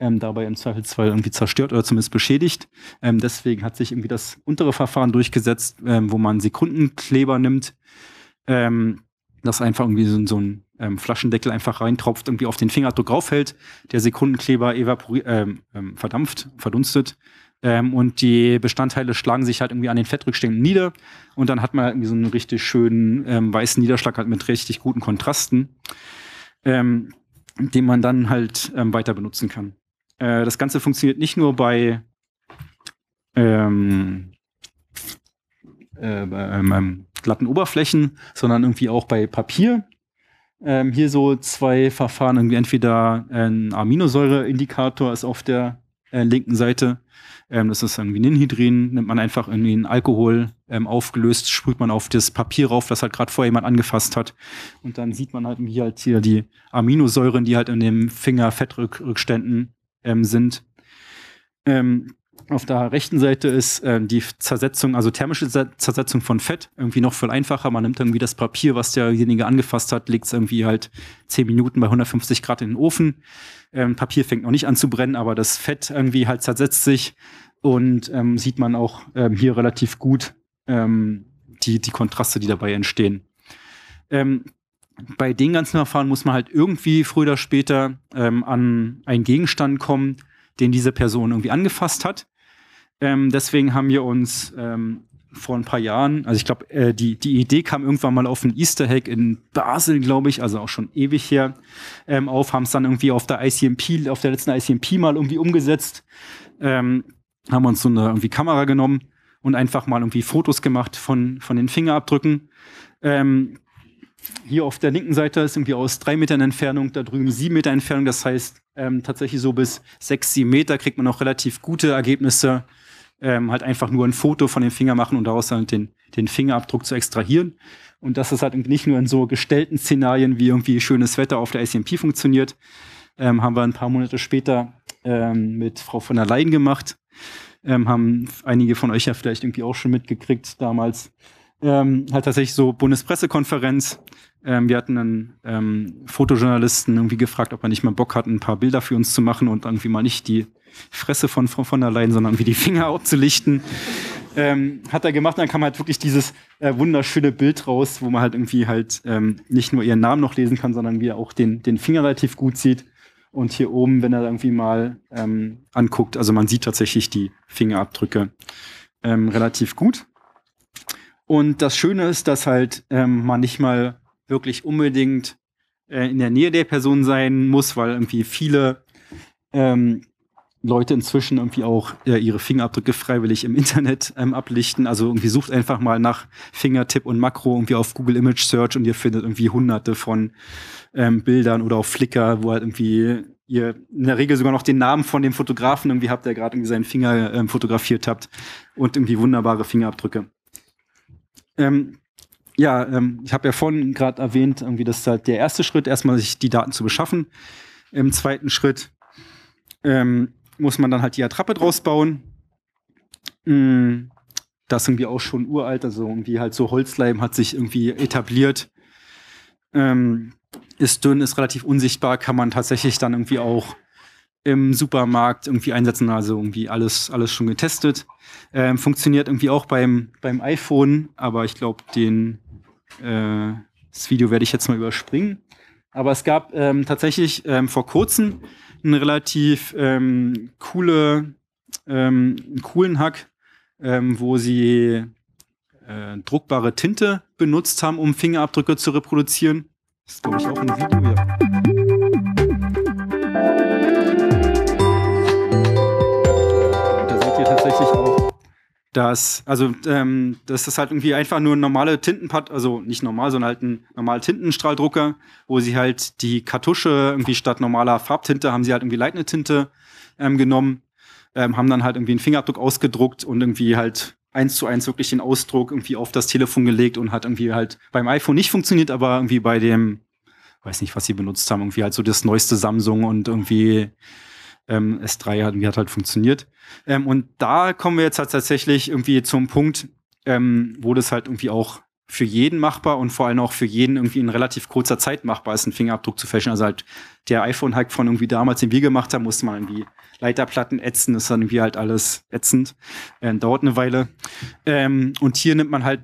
ähm, dabei im Zweifelsfall irgendwie zerstört oder zumindest beschädigt. Ähm, deswegen hat sich irgendwie das untere Verfahren durchgesetzt, ähm, wo man Sekundenkleber nimmt. Ähm, das einfach irgendwie so, so ein ähm, Flaschendeckel einfach reintropft, irgendwie auf den Fingerdruck raufhält, der Sekundenkleber evapori- ähm, ähm, verdampft, verdunstet. Ähm, und die Bestandteile schlagen sich halt irgendwie an den Fettrückständen nieder. Und dann hat man halt irgendwie so einen richtig schönen ähm, weißen Niederschlag halt mit richtig guten Kontrasten, ähm, den man dann halt ähm, weiter benutzen kann. Äh, das Ganze funktioniert nicht nur bei, ähm, äh, bei glatten Oberflächen, sondern irgendwie auch bei Papier ähm, hier so zwei Verfahren. Irgendwie entweder ein Aminosäureindikator ist auf der äh, linken Seite. Ähm, das ist irgendwie Ninhydrin. Nimmt man einfach irgendwie einen Alkohol ähm, aufgelöst, sprüht man auf das Papier rauf, das halt gerade vorher jemand angefasst hat. Und dann sieht man halt hier halt hier die Aminosäuren, die halt in dem Finger Fettrückständen ähm, sind. Ähm, auf der rechten Seite ist äh, die Zersetzung, also thermische Zersetzung von Fett, irgendwie noch viel einfacher. Man nimmt irgendwie das Papier, was derjenige angefasst hat, legt es irgendwie halt 10 Minuten bei 150 Grad in den Ofen. Ähm, Papier fängt noch nicht an zu brennen, aber das Fett irgendwie halt zersetzt sich und ähm, sieht man auch ähm, hier relativ gut ähm, die, die Kontraste, die dabei entstehen. Ähm, bei den ganzen Verfahren muss man halt irgendwie früher oder später ähm, an einen Gegenstand kommen, den diese Person irgendwie angefasst hat. Ähm, deswegen haben wir uns ähm, vor ein paar Jahren, also ich glaube, äh, die, die Idee kam irgendwann mal auf einen Easter Hack in Basel, glaube ich, also auch schon ewig her, ähm, auf, haben es dann irgendwie auf der ICMP, auf der letzten ICMP mal irgendwie umgesetzt, ähm, haben uns so eine irgendwie Kamera genommen und einfach mal irgendwie Fotos gemacht von, von den Fingerabdrücken. Ähm, hier auf der linken Seite ist irgendwie aus drei Metern Entfernung, da drüben sieben Meter Entfernung, das heißt, ähm, tatsächlich so bis 6, 7 Meter kriegt man auch relativ gute Ergebnisse. Ähm, halt einfach nur ein Foto von dem Finger machen und daraus dann den, den Fingerabdruck zu extrahieren. Und dass das halt nicht nur in so gestellten Szenarien wie irgendwie schönes Wetter auf der SMP e funktioniert, ähm, haben wir ein paar Monate später ähm, mit Frau von der Leyen gemacht. Ähm, haben einige von euch ja vielleicht irgendwie auch schon mitgekriegt damals. Ähm, halt tatsächlich so Bundespressekonferenz ähm, wir hatten einen ähm, Fotojournalisten irgendwie gefragt, ob er nicht mal Bock hat, ein paar Bilder für uns zu machen und irgendwie mal nicht die Fresse von von, von der Leyen, sondern wie die Finger aufzulichten. Ähm, hat er gemacht, dann kam halt wirklich dieses äh, wunderschöne Bild raus, wo man halt irgendwie halt ähm, nicht nur ihren Namen noch lesen kann, sondern wie er auch den, den Finger relativ gut sieht. Und hier oben, wenn er irgendwie mal ähm, anguckt, also man sieht tatsächlich die Fingerabdrücke ähm, relativ gut. Und das Schöne ist, dass halt ähm, man nicht mal wirklich unbedingt äh, in der Nähe der Person sein muss, weil irgendwie viele ähm, Leute inzwischen irgendwie auch äh, ihre Fingerabdrücke freiwillig im Internet ähm, ablichten. Also irgendwie sucht einfach mal nach Fingertipp und Makro irgendwie auf Google Image Search und ihr findet irgendwie hunderte von ähm, Bildern oder auf Flickr, wo halt irgendwie ihr in der Regel sogar noch den Namen von dem Fotografen irgendwie habt, der gerade irgendwie seinen Finger ähm, fotografiert habt und irgendwie wunderbare Fingerabdrücke. Ähm, ja, ähm, ich habe ja vorhin gerade erwähnt, irgendwie, ist halt der erste Schritt erstmal sich die Daten zu beschaffen. Im zweiten Schritt ähm, muss man dann halt die Attrappe draus bauen. Mhm. Das ist irgendwie auch schon uralt, also irgendwie halt so Holzleim hat sich irgendwie etabliert. Ähm, ist dünn, ist relativ unsichtbar, kann man tatsächlich dann irgendwie auch im Supermarkt irgendwie einsetzen, also irgendwie alles, alles schon getestet. Ähm, funktioniert irgendwie auch beim, beim iPhone, aber ich glaube, den äh, das Video werde ich jetzt mal überspringen. Aber es gab ähm, tatsächlich ähm, vor kurzem einen relativ ähm, coole, ähm, einen coolen Hack, ähm, wo sie äh, druckbare Tinte benutzt haben, um Fingerabdrücke zu reproduzieren. Das ist, glaube ich, auch ein Video. Ja. dass, also, ähm, dass das halt irgendwie einfach nur ein normale Tintenpad, also nicht normal, sondern halt ein normaler Tintenstrahldrucker, wo sie halt die Kartusche irgendwie statt normaler Farbtinte haben sie halt irgendwie leitende Tinte ähm, genommen, ähm, haben dann halt irgendwie einen Fingerabdruck ausgedruckt und irgendwie halt eins zu eins wirklich den Ausdruck irgendwie auf das Telefon gelegt und hat irgendwie halt beim iPhone nicht funktioniert, aber irgendwie bei dem, weiß nicht, was sie benutzt haben, irgendwie halt so das neueste Samsung und irgendwie ähm, S3 hat, hat halt funktioniert. Ähm, und da kommen wir jetzt halt tatsächlich irgendwie zum Punkt, ähm, wo das halt irgendwie auch für jeden machbar und vor allem auch für jeden irgendwie in relativ kurzer Zeit machbar ist, einen Fingerabdruck zu fälschen. Also halt der iPhone-Hack von irgendwie damals, den wir gemacht haben, musste man irgendwie Leiterplatten ätzen, das ist dann irgendwie halt alles ätzend, äh, dauert eine Weile. Ähm, und hier nimmt man halt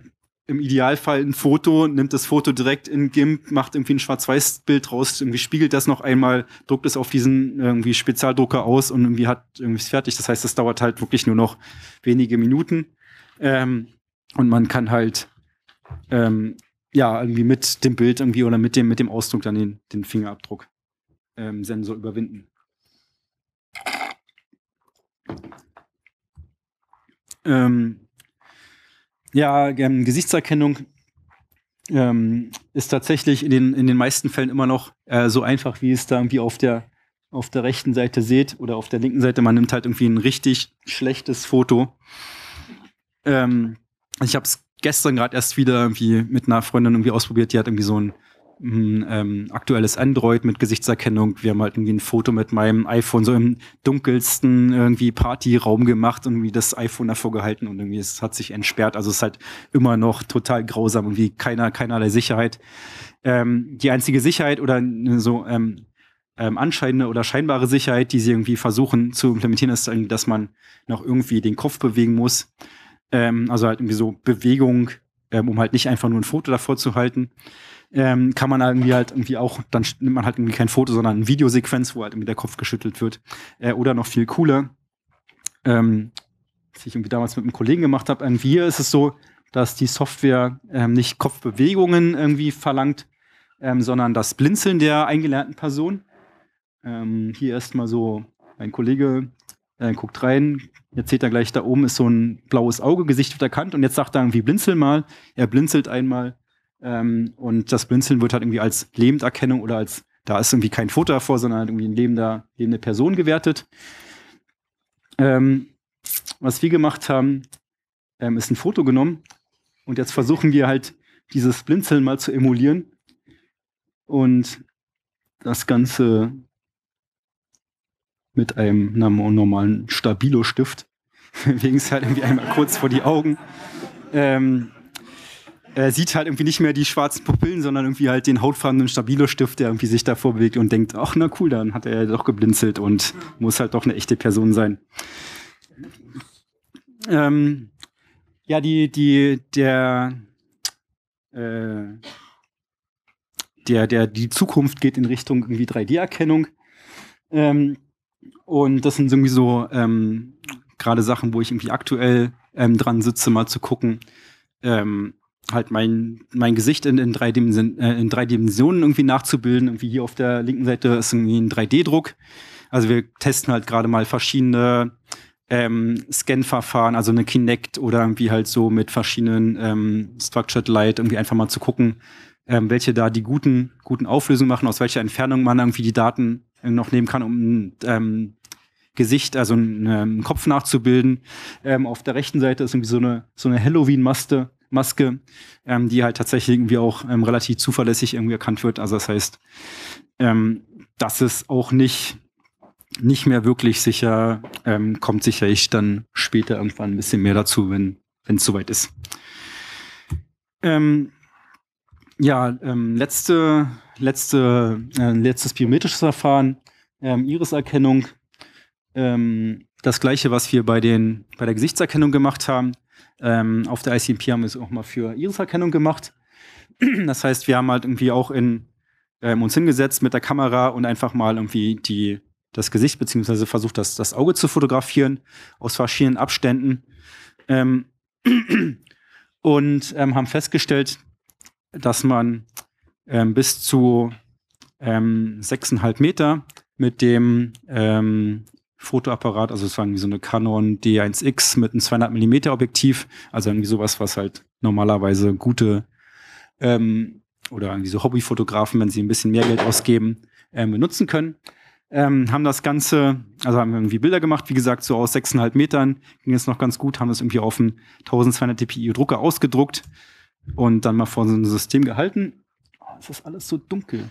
im Idealfall ein Foto, nimmt das Foto direkt in GIMP, macht irgendwie ein Schwarz-Weiß-Bild raus, irgendwie spiegelt das noch einmal, druckt es auf diesen irgendwie Spezialdrucker aus und irgendwie hat irgendwie ist fertig. Das heißt, das dauert halt wirklich nur noch wenige Minuten. Ähm, und man kann halt ähm, ja irgendwie mit dem Bild irgendwie oder mit dem, mit dem Ausdruck dann den, den Fingerabdruck ähm, Sensor überwinden. Ähm, ja, ähm, Gesichtserkennung ähm, ist tatsächlich in den, in den meisten Fällen immer noch äh, so einfach, wie es da irgendwie auf der, auf der rechten Seite seht oder auf der linken Seite. Man nimmt halt irgendwie ein richtig schlechtes Foto. Ähm, ich habe es gestern gerade erst wieder irgendwie mit einer Freundin irgendwie ausprobiert. Die hat irgendwie so ein ein ähm, aktuelles Android mit Gesichtserkennung. Wir haben halt irgendwie ein Foto mit meinem iPhone so im dunkelsten irgendwie Partyraum gemacht und irgendwie das iPhone davor gehalten und irgendwie es hat sich entsperrt. Also es ist halt immer noch total grausam und wie keiner, keinerlei Sicherheit. Ähm, die einzige Sicherheit oder so ähm, ähm, anscheinende oder scheinbare Sicherheit, die sie irgendwie versuchen zu implementieren, ist, dass man noch irgendwie den Kopf bewegen muss. Ähm, also halt irgendwie so Bewegung, ähm, um halt nicht einfach nur ein Foto davor zu halten ähm, kann man irgendwie halt irgendwie auch, dann nimmt man halt irgendwie kein Foto, sondern eine Videosequenz, wo halt irgendwie der Kopf geschüttelt wird. Äh, oder noch viel cooler, ähm, was ich irgendwie damals mit einem Kollegen gemacht habe, irgendwie hier ist es so, dass die Software ähm, nicht Kopfbewegungen irgendwie verlangt, ähm, sondern das Blinzeln der eingelernten Person. Ähm, hier erstmal so, mein Kollege äh, guckt rein, jetzt seht er gleich, da oben ist so ein blaues Auge, Gesicht wird erkannt und jetzt sagt er irgendwie, blinzel mal. Er blinzelt einmal ähm, und das Blinzeln wird halt irgendwie als Lebenderkennung oder als, da ist irgendwie kein Foto davor, sondern halt irgendwie ein lebender, lebende Person gewertet. Ähm, was wir gemacht haben, ähm, ist ein Foto genommen und jetzt versuchen wir halt dieses Blinzeln mal zu emulieren und das Ganze mit einem, normalen Stabilo-Stift, wegen es halt irgendwie einmal kurz vor die Augen. Ähm, äh, sieht halt irgendwie nicht mehr die schwarzen Pupillen, sondern irgendwie halt den hautfarbenen Stabilo-Stift, der irgendwie sich davor bewegt und denkt, ach na cool, dann hat er ja doch geblinzelt und muss halt doch eine echte Person sein. Ähm, ja, die, die, der, äh, der, der, die Zukunft geht in Richtung irgendwie 3D-Erkennung. Ähm, und das sind irgendwie so ähm, gerade Sachen, wo ich irgendwie aktuell ähm, dran sitze, mal zu gucken, ähm, halt mein, mein Gesicht in, in, drei äh, in drei Dimensionen irgendwie nachzubilden. Irgendwie hier auf der linken Seite ist irgendwie ein 3D-Druck. Also wir testen halt gerade mal verschiedene ähm, Scan-Verfahren, also eine Kinect oder irgendwie halt so mit verschiedenen ähm, Structured Light, irgendwie einfach mal zu gucken, ähm, welche da die guten, guten Auflösungen machen, aus welcher Entfernung man irgendwie die Daten noch nehmen kann, um ähm, Gesicht, also einen ähm, Kopf nachzubilden. Ähm, auf der rechten Seite ist irgendwie so eine, so eine Halloween-Maste, Maske, ähm, die halt tatsächlich irgendwie auch ähm, relativ zuverlässig irgendwie erkannt wird. Also das heißt, ähm, dass es auch nicht nicht mehr wirklich sicher, ähm, kommt sicherlich dann später irgendwann ein bisschen mehr dazu, wenn es soweit ist. Ähm, ja, ähm, letzte, letzte, äh, letztes biometrisches Verfahren, ähm, Iriserkennung. Ähm, das gleiche, was wir bei, den, bei der Gesichtserkennung gemacht haben. Ähm, auf der ICMP haben wir es auch mal für Iris-Erkennung gemacht. Das heißt, wir haben halt irgendwie auch in, ähm, uns hingesetzt mit der Kamera und einfach mal irgendwie die, das Gesicht bzw. versucht, das, das Auge zu fotografieren aus verschiedenen Abständen. Ähm, und ähm, haben festgestellt, dass man ähm, bis zu 6,5 ähm, Meter mit dem ähm, Fotoapparat, also es war irgendwie so eine Canon D1X mit einem 200 mm Objektiv, also irgendwie sowas, was halt normalerweise gute ähm, oder irgendwie so Hobbyfotografen, wenn sie ein bisschen mehr Geld ausgeben, ähm, benutzen können. Ähm, haben das Ganze, also haben irgendwie Bilder gemacht, wie gesagt, so aus 6,5 Metern ging es noch ganz gut, haben das irgendwie auf einen 1200 dpi Drucker ausgedruckt und dann mal vor so einem System gehalten. Oh, es ist alles so dunkel.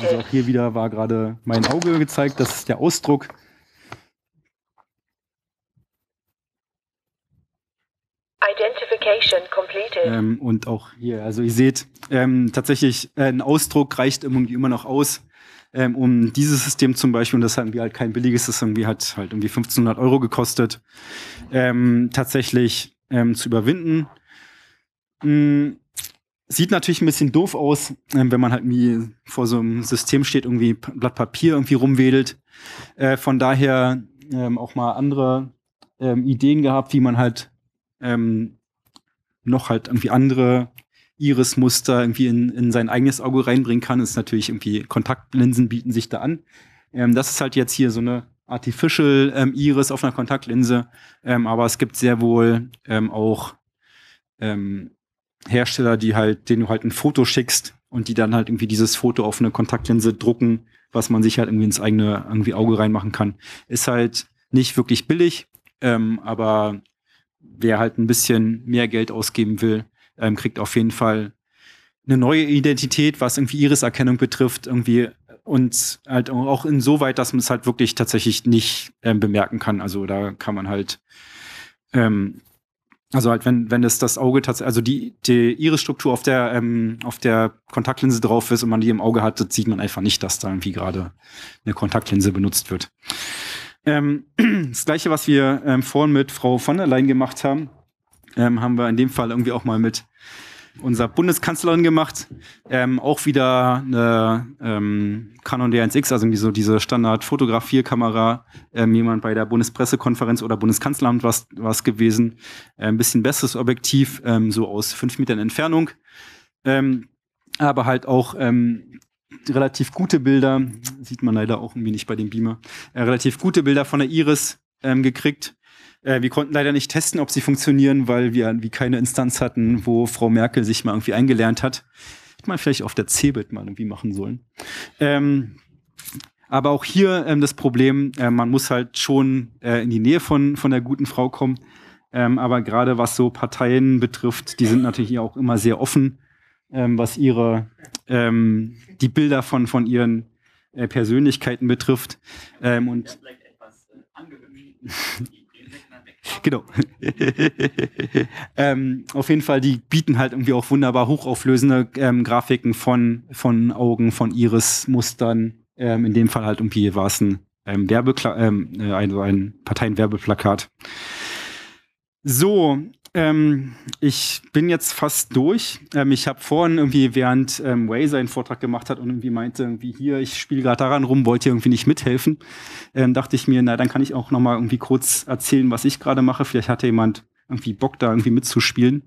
Also auch hier wieder war gerade mein Auge gezeigt, das ist der Ausdruck. Identification completed. Ähm, und auch hier, also ihr seht, ähm, tatsächlich äh, ein Ausdruck reicht irgendwie immer noch aus, ähm, um dieses System zum Beispiel, und das haben wir halt kein billiges System, irgendwie hat halt irgendwie 1500 Euro gekostet, ähm, tatsächlich ähm, zu überwinden. Mhm. Sieht natürlich ein bisschen doof aus, ähm, wenn man halt wie vor so einem System steht, irgendwie Blatt Papier irgendwie rumwedelt. Äh, von daher ähm, auch mal andere ähm, Ideen gehabt, wie man halt ähm, noch halt irgendwie andere Iris-Muster irgendwie in, in sein eigenes Auge reinbringen kann. Ist natürlich irgendwie Kontaktlinsen bieten sich da an. Ähm, das ist halt jetzt hier so eine Artificial ähm, Iris auf einer Kontaktlinse. aber es gibt sehr wohl auch ähm, Hersteller, die halt, denen du halt ein Foto schickst und die dann halt irgendwie dieses Foto auf eine Kontaktlinse drucken, was man sich halt irgendwie ins eigene irgendwie Auge reinmachen kann. Ist halt nicht wirklich billig, ähm, aber wer halt ein bisschen mehr Geld ausgeben will, ähm, kriegt auf jeden Fall eine neue Identität, was irgendwie Iris-Erkennung betrifft, irgendwie und halt auch insoweit, dass man es halt wirklich tatsächlich nicht ähm, bemerken kann. Also da kann man halt ähm, also halt, wenn, wenn es das Auge tatsächlich, also die, die Iris-Struktur auf der, ähm, auf der Kontaktlinse drauf ist und man die im Auge hat, sieht man einfach nicht, dass da irgendwie gerade eine Kontaktlinse benutzt wird. Ähm, das gleiche, was wir ähm, vorhin mit Frau von der Leyen gemacht haben, ähm, haben wir in dem Fall irgendwie auch mal mit unserer Bundeskanzlerin gemacht. Ähm, auch wieder eine ähm, Canon D1X, also irgendwie so diese Standard-Fotografierkamera. Ähm, jemand bei der Bundespressekonferenz oder Bundeskanzleramt war es gewesen. Äh, ein bisschen besseres Objektiv, ähm, so aus fünf Metern Entfernung. Ähm, aber halt auch ähm, relativ gute Bilder, sieht man leider auch irgendwie nicht bei dem Beamer, äh, relativ gute Bilder von der Iris gekriegt. Äh, wir konnten leider nicht testen, ob sie funktionieren, weil wir wie keine Instanz hatten, wo Frau Merkel sich mal irgendwie eingelernt hat. Hätte man vielleicht auf der CeBIT mal irgendwie machen sollen. Ähm, aber auch hier ähm, das Problem, äh, man muss halt schon äh, in die Nähe von, von der guten Frau kommen. Ähm, aber gerade was so Parteien betrifft, die sind natürlich auch immer sehr offen, ähm, was ihre ähm, die Bilder von, von ihren äh, Persönlichkeiten betrifft. Ähm, und das vielleicht etwas äh, Genau. ähm, auf jeden Fall, die bieten halt irgendwie auch wunderbar hochauflösende ähm, Grafiken von, von Augen, von Iris-Mustern. Ähm, in dem Fall halt irgendwie war es ein, ähm, Werbekla ähm, äh, ein, ein Parteienwerbeplakat. So, ähm, ich bin jetzt fast durch. Ähm, ich habe vorhin irgendwie, während ähm, Way seinen Vortrag gemacht hat und irgendwie meinte, irgendwie hier, ich spiele gerade daran rum, wollte irgendwie nicht mithelfen, ähm, dachte ich mir, na, dann kann ich auch noch mal irgendwie kurz erzählen, was ich gerade mache. Vielleicht hatte jemand irgendwie Bock, da irgendwie mitzuspielen.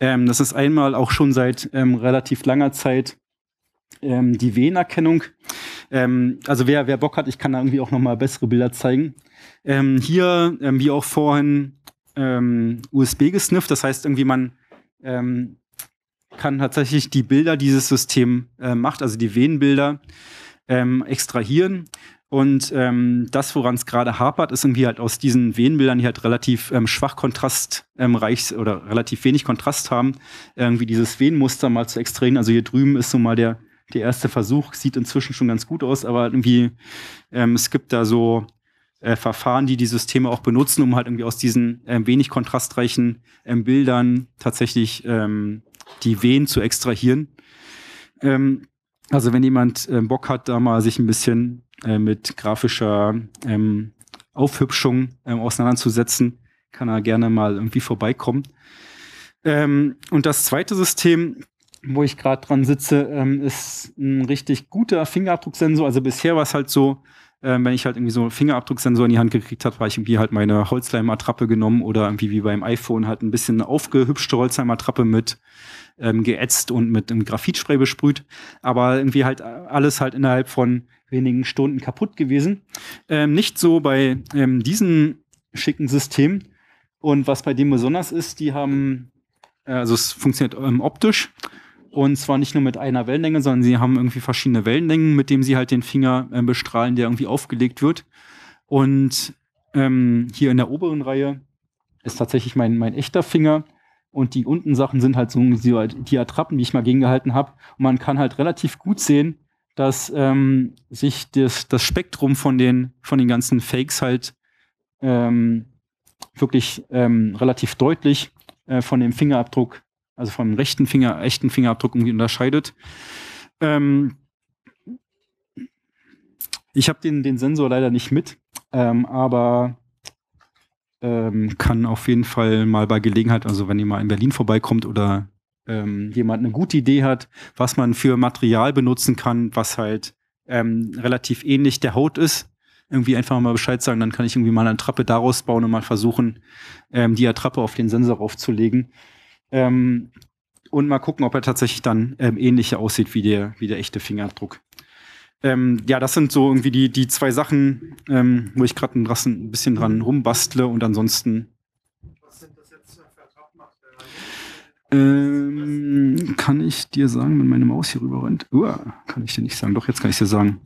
Ähm, das ist einmal auch schon seit ähm, relativ langer Zeit ähm, die Venenerkennung. also wer, wer Bock hat, ich kann da irgendwie auch noch mal bessere Bilder zeigen. hier, wie auch vorhin, ähm, USB gesnifft. Das heißt, irgendwie man ähm, kann tatsächlich die Bilder, die dieses System äh, macht, also die Venenbilder, ähm, extrahieren. Und ähm, das, woran es gerade hapert, ist irgendwie halt aus diesen Venenbildern, die halt relativ ähm, schwach kontrastreich ähm, oder relativ wenig Kontrast haben, irgendwie dieses Venenmuster mal zu extrahieren. Also hier drüben ist so mal der, der erste Versuch, sieht inzwischen schon ganz gut aus, aber irgendwie, es gibt da so äh, Verfahren, die die Systeme auch benutzen, um halt irgendwie aus diesen ähm, wenig kontrastreichen ähm, Bildern tatsächlich ähm, die Wehen zu extrahieren. Ähm, also wenn jemand ähm, Bock hat, da mal sich ein bisschen äh, mit grafischer ähm, Aufhübschung auseinanderzusetzen, kann er gerne mal irgendwie vorbeikommen. und das zweite System, wo ich gerade dran sitze, ist ein richtig guter Fingerabdrucksensor. Also bisher war es halt so, ähm, wenn ich halt irgendwie so einen Fingerabdrucksensor in die Hand gekriegt habe, war ich irgendwie halt meine Holzleimattrappe genommen oder irgendwie wie beim iPhone halt ein bisschen aufgehübschte Holzleimattrappe mit ähm, geätzt und mit einem Graphitspray besprüht. Aber irgendwie halt alles halt innerhalb von wenigen Stunden kaputt gewesen. Ähm, nicht so bei ähm, diesem schicken System. Und was bei dem besonders ist, die haben, äh, also es funktioniert ähm, optisch. Und zwar nicht nur mit einer Wellenlänge, sondern sie haben irgendwie verschiedene Wellenlängen, mit denen sie halt den Finger äh, bestrahlen, der irgendwie aufgelegt wird. Und ähm, hier in der oberen Reihe ist tatsächlich mein, mein echter Finger. Und die unten Sachen sind halt so die, halt die Attrappen, die ich mal gegengehalten habe. Und man kann halt relativ gut sehen, dass ähm, sich das, das Spektrum von den, von den ganzen Fakes halt ähm, wirklich ähm, relativ deutlich äh, von dem Fingerabdruck also vom rechten Finger, echten Fingerabdruck irgendwie unterscheidet. Ähm, ich habe den, den Sensor leider nicht mit, ähm, aber ähm, kann auf jeden Fall mal bei Gelegenheit, also wenn ihr mal in Berlin vorbeikommt oder ähm, jemand eine gute Idee hat, was man für Material benutzen kann, was halt ähm, relativ ähnlich der Haut ist, irgendwie einfach mal Bescheid sagen, dann kann ich irgendwie mal eine Attrappe daraus bauen und mal versuchen, ähm, die Attrappe auf den Sensor raufzulegen. Ähm, und mal gucken, ob er tatsächlich dann ähm, ähnlicher aussieht wie der, wie der echte Fingerabdruck. Ähm, ja, das sind so irgendwie die, die zwei Sachen, ähm, wo ich gerade ein bisschen dran rumbastle und ansonsten. Was sind das jetzt für ähm, Kann ich dir sagen, wenn meine Maus hier rüber rennt? Uah, kann ich dir nicht sagen. Doch, jetzt kann ich dir sagen.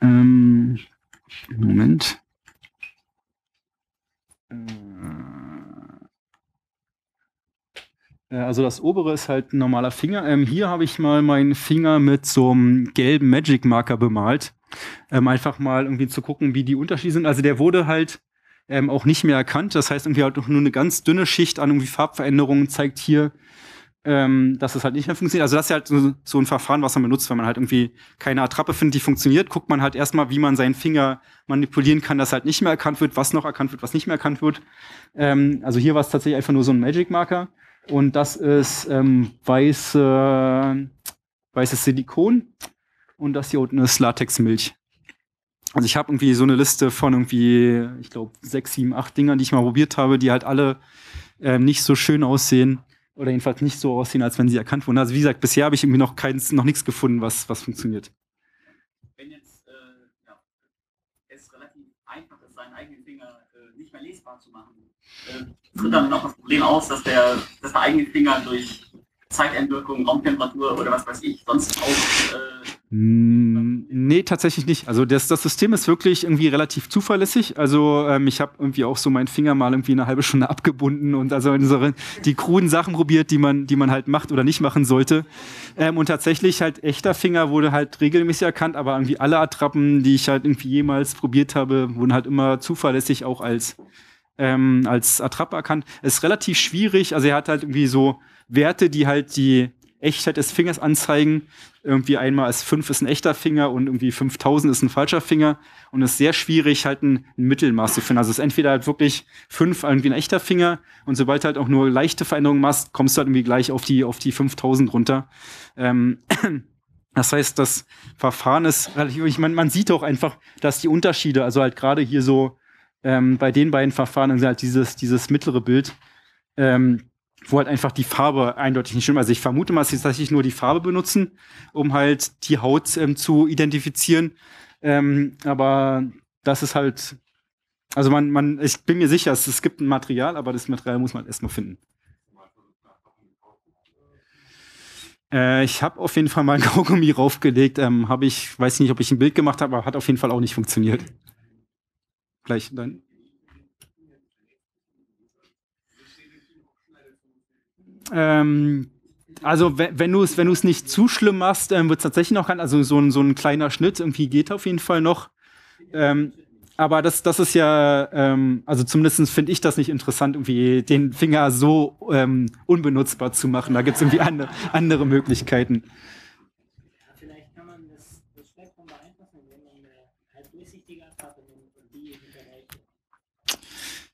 Ähm, Moment. Äh. Äh, also das obere ist halt ein normaler Finger. Ähm, hier habe ich mal meinen Finger mit so einem gelben Magic Marker bemalt. Ähm, einfach mal irgendwie zu gucken, wie die Unterschiede sind. Also der wurde halt ähm, auch nicht mehr erkannt. Das heißt, irgendwie halt nur eine ganz dünne Schicht an irgendwie Farbveränderungen zeigt hier, ähm, dass es halt nicht mehr funktioniert. Also das ist halt so, so, ein Verfahren, was man benutzt, wenn man halt irgendwie keine Attrappe findet, die funktioniert, guckt man halt erstmal, wie man seinen Finger manipulieren kann, dass halt nicht mehr erkannt wird, was noch erkannt wird, was nicht mehr erkannt wird. Ähm, also hier war es tatsächlich einfach nur so ein Magic Marker. Und das ist ähm, weiße, weißes Silikon. Und das hier unten ist Latexmilch. Also ich habe irgendwie so eine Liste von irgendwie, ich glaube, sechs, sieben, acht Dingern, die ich mal probiert habe, die halt alle ähm, nicht so schön aussehen oder jedenfalls nicht so aussehen, als wenn sie erkannt wurden. Also wie gesagt, bisher habe ich irgendwie noch keins, noch nichts gefunden, was, was funktioniert. tritt dann noch das Problem aus, dass der, dass der eigene Finger durch Zeiteinwirkung, Raumtemperatur oder was weiß ich, sonst auch. Äh, mm, nee, tatsächlich nicht. Also das, das System ist wirklich irgendwie relativ zuverlässig. Also ähm, ich habe irgendwie auch so meinen Finger mal irgendwie eine halbe Stunde abgebunden und also unsere, die kruden Sachen probiert, die man, die man halt macht oder nicht machen sollte. Ähm, und tatsächlich halt echter Finger wurde halt regelmäßig erkannt, aber irgendwie alle Attrappen, die ich halt irgendwie jemals probiert habe, wurden halt immer zuverlässig auch als ähm, als Attrappe erkannt. ist relativ schwierig, also er hat halt irgendwie so Werte, die halt die Echtheit des Fingers anzeigen. Irgendwie einmal als 5 ist ein echter Finger und irgendwie 5000 ist ein falscher Finger. Und es ist sehr schwierig, halt ein, ein Mittelmaß zu finden. Also es ist entweder halt wirklich 5 irgendwie ein echter Finger und sobald du halt auch nur leichte Veränderungen machst, kommst du halt irgendwie gleich auf die, auf die 5000 runter. Ähm, das heißt, das Verfahren ist relativ, ich meine, man sieht auch einfach, dass die Unterschiede, also halt gerade hier so ähm, bei den beiden Verfahren ist halt dieses, dieses mittlere Bild, ähm, wo halt einfach die Farbe eindeutig nicht stimmt. Also ich vermute mal, dass sie tatsächlich nur die Farbe benutzen, um halt die Haut ähm, zu identifizieren. Ähm, aber das ist halt, also man, man, ich bin mir sicher, es, es gibt ein Material, aber das Material muss man erstmal finden. Äh, ich habe auf jeden Fall mal ein Kaugummi raufgelegt. Ähm, habe ich, weiß nicht, ob ich ein Bild gemacht habe, aber hat auf jeden Fall auch nicht funktioniert gleich dann. Ähm, also wenn du es wenn du es nicht zu schlimm machst, ähm, wird es tatsächlich noch also so ein so ein kleiner Schnitt irgendwie geht auf jeden Fall noch. Ähm, aber das das ist ja ähm, also zumindest finde ich das nicht interessant irgendwie den Finger so ähm, unbenutzbar zu machen. Da gibt es irgendwie andere andere Möglichkeiten.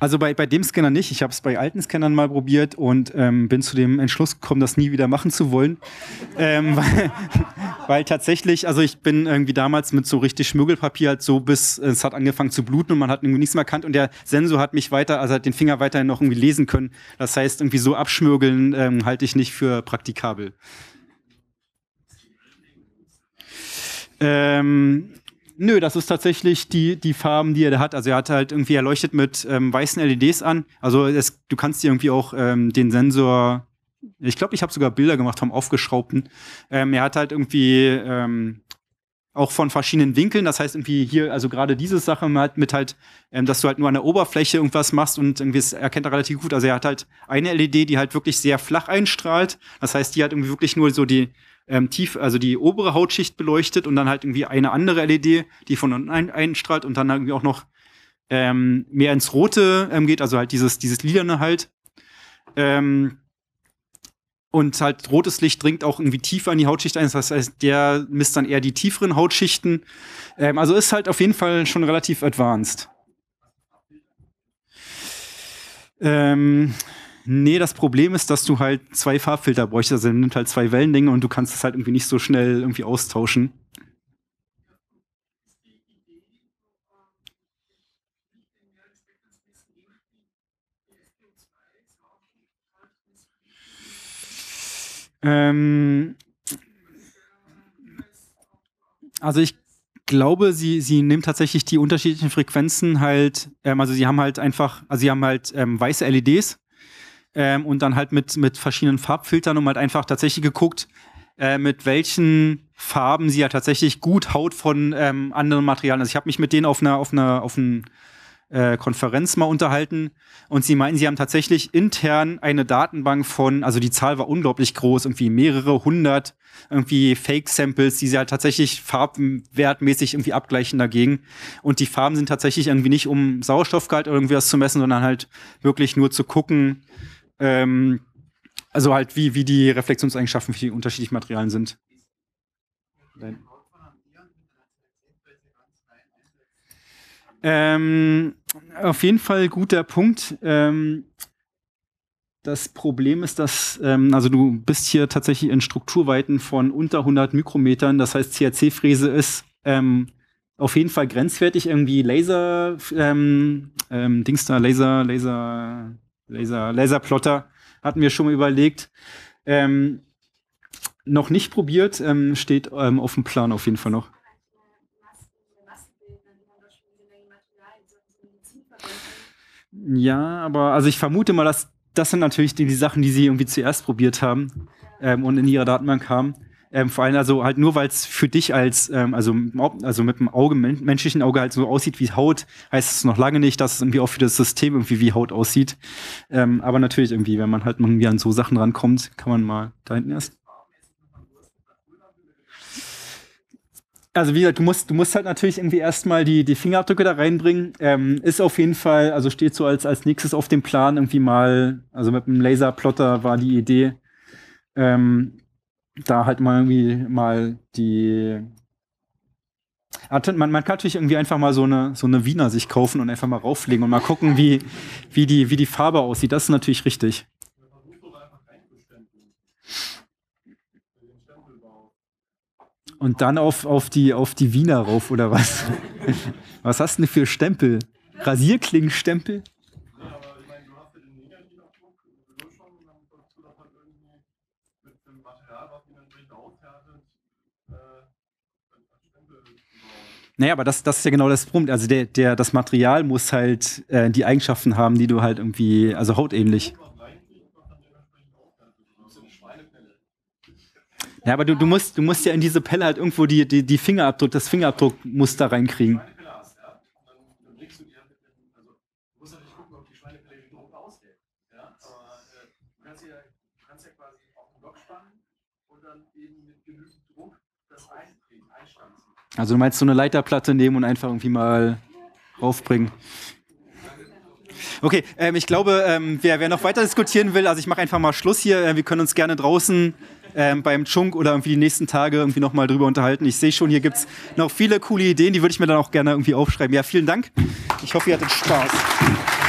Also bei, bei dem Scanner nicht. Ich habe es bei alten Scannern mal probiert und ähm, bin zu dem Entschluss gekommen, das nie wieder machen zu wollen. ähm, weil, weil, tatsächlich, also ich bin irgendwie damals mit so richtig Schmögelpapier halt so bis es hat angefangen zu bluten und man hat irgendwie nichts mehr erkannt und der Sensor hat mich weiter, also hat den Finger weiterhin noch irgendwie lesen können. Das heißt, irgendwie so abschmürgeln ähm, halte ich nicht für praktikabel. Ähm, Nö, das ist tatsächlich die, die Farben, die er da hat. Also er hat halt irgendwie, er leuchtet mit ähm, weißen LEDs an. Also es, du kannst dir irgendwie auch ähm, den Sensor, ich glaube, ich habe sogar Bilder gemacht vom aufgeschraubten. Ähm, er hat halt irgendwie ähm, auch von verschiedenen Winkeln. Das heißt irgendwie hier, also gerade diese Sache halt, mit halt, ähm, dass du halt nur an der Oberfläche irgendwas machst und irgendwie es erkennt er relativ gut. Also er hat halt eine LED, die halt wirklich sehr flach einstrahlt. Das heißt, die hat irgendwie wirklich nur so die, ähm, tief, also die obere Hautschicht beleuchtet und dann halt irgendwie eine andere LED, die von unten ein, einstrahlt und dann irgendwie auch noch ähm, mehr ins Rote ähm, geht, also halt dieses, dieses Lilane halt. Ähm, und halt rotes Licht dringt auch irgendwie tiefer in die Hautschicht ein. Das heißt, also der misst dann eher die tieferen Hautschichten. Ähm, also ist halt auf jeden Fall schon relativ advanced. Ähm, Nee, das Problem ist, dass du halt zwei Farbfilter bräuchtest. Also er nimmt halt zwei Wellenlänge und du kannst es halt irgendwie nicht so schnell irgendwie austauschen. Ähm, also ich glaube, sie, sie nimmt tatsächlich die unterschiedlichen Frequenzen halt, ähm, also sie haben halt einfach, also sie haben halt ähm, weiße LEDs, ähm, und dann halt mit, mit verschiedenen Farbfiltern und halt einfach tatsächlich geguckt, äh, mit welchen Farben sie ja tatsächlich gut haut von ähm, anderen Materialien. Also ich habe mich mit denen auf einer, auf einer, auf einer äh, Konferenz mal unterhalten und sie meinten, sie haben tatsächlich intern eine Datenbank von, also die Zahl war unglaublich groß, irgendwie mehrere hundert irgendwie Fake-Samples, die sie halt tatsächlich farbwertmäßig irgendwie abgleichen dagegen. Und die Farben sind tatsächlich irgendwie nicht um Sauerstoffgehalt oder irgendwie was zu messen, sondern halt wirklich nur zu gucken, ähm, also halt, wie, wie die Reflexionseigenschaften für die unterschiedlichen Materialien sind. Ähm, auf jeden Fall guter Punkt. Ähm, das Problem ist, dass, ähm, also du bist hier tatsächlich in Strukturweiten von unter 100 Mikrometern. Das heißt, CRC-Fräse ist ähm, auf jeden Fall grenzwertig. Irgendwie Laser, ähm, ähm, Dings da, Laser, Laser, Laser, Laserplotter hatten wir schon mal überlegt. Ähm, noch nicht probiert, ähm, steht ähm, auf dem Plan auf jeden Fall noch. Ja, aber also ich vermute mal, dass das sind natürlich die, die Sachen, die sie irgendwie zuerst probiert haben ähm, und in ihrer Datenbank haben. Ähm, vor allem also halt nur, weil es für dich als, ähm, also, also mit dem Auge, menschlichen Auge halt so aussieht wie Haut, heißt es noch lange nicht, dass es irgendwie auch für das System irgendwie wie Haut aussieht. Ähm, aber natürlich irgendwie, wenn man halt irgendwie an so Sachen rankommt, kann man mal da hinten erst. also wie gesagt, du musst, du musst halt natürlich irgendwie erstmal die, die Fingerabdrücke da reinbringen. Ähm, ist auf jeden Fall, also steht so als, als nächstes auf dem Plan irgendwie mal, also mit einem Laserplotter war die Idee, ähm, da halt mal irgendwie mal die ah, man, man kann natürlich irgendwie einfach mal so eine, so eine Wiener sich kaufen und einfach mal rauflegen und mal gucken, wie, wie, die, wie die Farbe aussieht. Das ist natürlich richtig. Und dann auf, auf, die, auf die Wiener rauf, oder was? Was hast du denn für Stempel? Rasierklingenstempel? Naja, aber das, das ist ja genau das Problem. Also der, der, das Material muss halt äh, die Eigenschaften haben, die du halt irgendwie, also hautähnlich. Ja, aber du, du, musst, du musst ja in diese Pelle halt irgendwo die, die, die Fingerabdruck, das Fingerabdruckmuster reinkriegen. Also du meinst so eine Leiterplatte nehmen und einfach irgendwie mal raufbringen. Okay, ähm, ich glaube, ähm, wer, wer noch weiter diskutieren will, also ich mache einfach mal Schluss hier. Ähm, wir können uns gerne draußen ähm, beim Chunk oder irgendwie die nächsten Tage irgendwie nochmal drüber unterhalten. Ich sehe schon, hier gibt es noch viele coole Ideen, die würde ich mir dann auch gerne irgendwie aufschreiben. Ja, vielen Dank. Ich hoffe, ihr hattet Spaß.